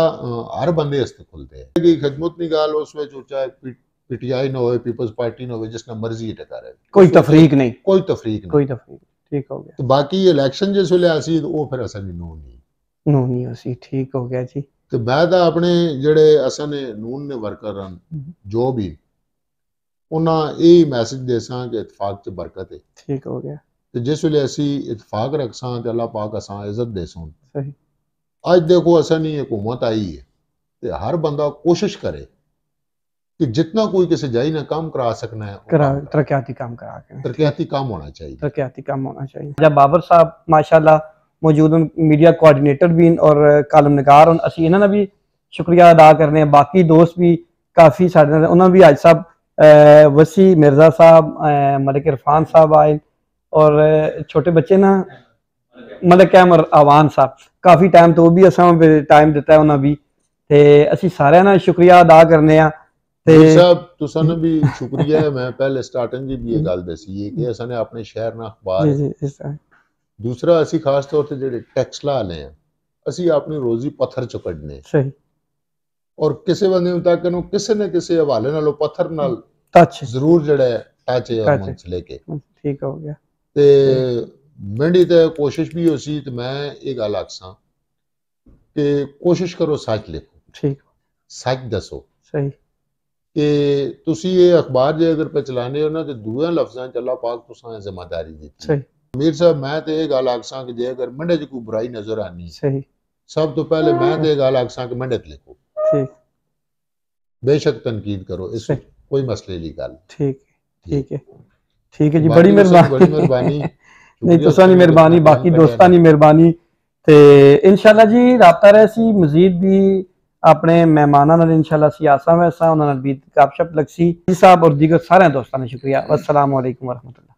हर बंदे खुलते हैं खिदमत की उस उच्चा पीटीआई ना हो पीपल्स पार्टी ना हो जिसने मर्जी टका रहे कोई तफरीक नहीं कोई तफरीक नहीं कोई तफरीक ठीक हो गया तो बाकी इलेक्शन जिस वे आसी तो वो फिर असन नून नहीं नून नहीं उसी ठीक हो गया जी तो मैं तो अपने जेडे असा ने नून ने वर्कर हम्म। जो भी ਉਹਨਾਂ ਇਹ ਮੈਸੇਜ ਦੇਸਾਂ ਕਿ ਇਤਫਾਕ 'ਚ ਬਰਕਤ ਹੈ ਠੀਕ ਹੋ ਗਿਆ ਤੇ ਜਿਸ ਵੇਲੇ ਅਸੀਂ ਇਤਫਾਕ ਰੱਖਸਾਂ ਤੇ ਅੱਲਾਹ ਪਾਕ ਅਸਾਂ ਇੱਜ਼ਤ ਦੇਸੋਂ ਸਹੀ ਅੱਜ ਦੇਖੋ ਅਸਾਂ ਨਹੀਂ ਹਕੂਮਤ ਆਈ ਹੈ ਤੇ ਹਰ ਬੰਦਾ कि जितना कोई किसी जाए ना काम करा सकना है तरक्याती काम करा के तरक्याती काम होना चाहिए तरक्याती काम होना चाहिए जब बाबर साहब माशाल्लाह मौजूद उन मीडिया कोऑर्डिनेटर भी और कालम नगार और असं इन्होंने भी शुक्रिया अदा कर रहे हैं बाकी दोस्त भी काफ़ी साढ़े उन्होंने भी आज साहब वसी मिर्जा साहब मलिक इरफान साहब आए और छोटे बच्चे ना मलिक अहमर आवान साहब काफ़ी टाइम तो भी असम टाइम दिता है उन्होंने भी तो असी सारे ना शुक्रिया अदा करने हैं ਤੇ ਸਾਹਿਬ ਤੁਸਾਂ ਨੂੰ ਵੀ ਸ਼ੁਕਰੀਆ ਹੈ ਮੈਂ ਪਹਿਲੇ ਸਟਾਰਟਿੰਗ ਜੀ ਵੀ ਇਹ ਗੱਲ ਦਸੀ ਹੈ ਕਿ ਅਸਾਂ ਨੇ ਆਪਣੇ ਸ਼ਹਿਰ ਨਾਲ ਅਖਬਾਰ ਜੀ ਜੀ ਇਸ ਤਰ੍ਹਾਂ ਦੂਸਰਾ ਅਸੀਂ ਖਾਸ ਤੌਰ ਤੇ ਜਿਹੜੇ ਟੈਕਸ ਲਾ ਲਏ ਆ ਅਸੀਂ ਆਪਣੀ ਰੋਜ਼ੀ ਪੱਥਰ ਚ ਕੱਢਨੇ ਸਹੀ ਔਰ ਕਿਸੇ ਬੰਦੇ ਨੂੰ ਤਾਂ ਨੂੰ ਕਿਸੇ ਨੇ ਕਿਸੇ ਹਵਾਲੇ ਨਾਲੋਂ ਪੱਥਰ ਨਾਲ ਟੱਚ ਜ਼ਰੂਰ ਜਿਹੜਾ ਟੱਚ ਹੈ ਮਨ ਚ ਲੈ ਕੇ ਠੀਕ ਹੋ ਗਿਆ ਤੇ ਮੰਡੀ ਤੇ ਕੋਸ਼ਿਸ਼ ਵੀ ਹੋਸੀ ਤੇ ਮੈਂ ਇਹ ਗੱਲ ਆਖਸਾਂ ਕਿ ਕੋਸ਼ਿਸ਼ ਕਰੋ ਸੱਚ ਲਿਖੋ ਠੀਕ ਸੱਚ ਦੱਸੋ ਸਹੀ ਕਿ ਤੁਸੀਂ ਇਹ ਅਖਬਾਰ ਜੇ ਅਗਰ ਪੇ ਚਲਾਣੇ ਹੋ ਨਾ ਤੇ ਦੂਆ ਲਫ਼ਜ਼ਾਂ ਚ ਅੱਲਾਹ ਪਾਕ ਤੁਸਾਂ ਜ਼ਿੰਮੇਵਾਰੀ ਦਿੱਤੀ ਸਹੀ ਮੀਰ ਸਾਹਿਬ ਮੈਂ ਤੇ ਇਹ ਗੱਲ ਆਖਸਾਂ ਕਿ ਜੇ ਅਗਰ ਮੰਡੇ ਚ ਕੋਈ ਬੁਰਾਈ ਨਜ਼ਰ ਆਣੀ ਸਹੀ ਸਭ ਤੋਂ ਪਹਿਲੇ ਮੈਂ ਤੇ ਇਹ ਗੱਲ ਆਖਸਾਂ ਕਿ ਮੰਡੇ ਤੇ ਲਿਖੋ ਠੀਕ ਬੇਸ਼ੱਕ ਤਨਕੀਦ ਕਰੋ ਇਸ ਕੋਈ ਮਸਲੇ ਦੀ ਗੱਲ ਠੀਕ ਠੀਕ ਹੈ ਠੀਕ ਹੈ ਜੀ ਬੜੀ ਮਿਹਰਬਾਨੀ ਬੜੀ ਮਿਹਰਬਾਨੀ ਨਹੀਂ ਤੁਸਾਂ ਦੀ ਮਿਹਰਬਾਨੀ ਬਾਕੀ ਦੋਸਤਾਂ ਦੀ ਮਿਹਰਬਾਨੀ ਤੇ ਇਨਸ਼ਾਅੱਲਾ ਜੀ ਰਾਤਾ ਰਹੇ ਸੀ ਮਜ਼ੀਦ ਵੀ ਆਪਣੇ ਮਹਿਮਾਨਾਂ ਨਾਲ ਇਨਸ਼ਾਅੱਲਾ ਸਿਆਸਾ ਵੈਸਾ ਉਹਨਾਂ ਨਾਲ ਵੀ ਕਾਪਸ਼ਪ ਲਗਸੀ ਜੀ ਸਾਹਿਬ ਔਰ ਦੀਗਰ ਸਾਰਿਆਂ ਦੋਸਤਾਂ ਦਾ ਸ਼ੁਕਰੀਆ ਅਸਲਾਮ ਵਾਲੇਕੁਮ ਵਰਹਮਤੁਲਲਾਹ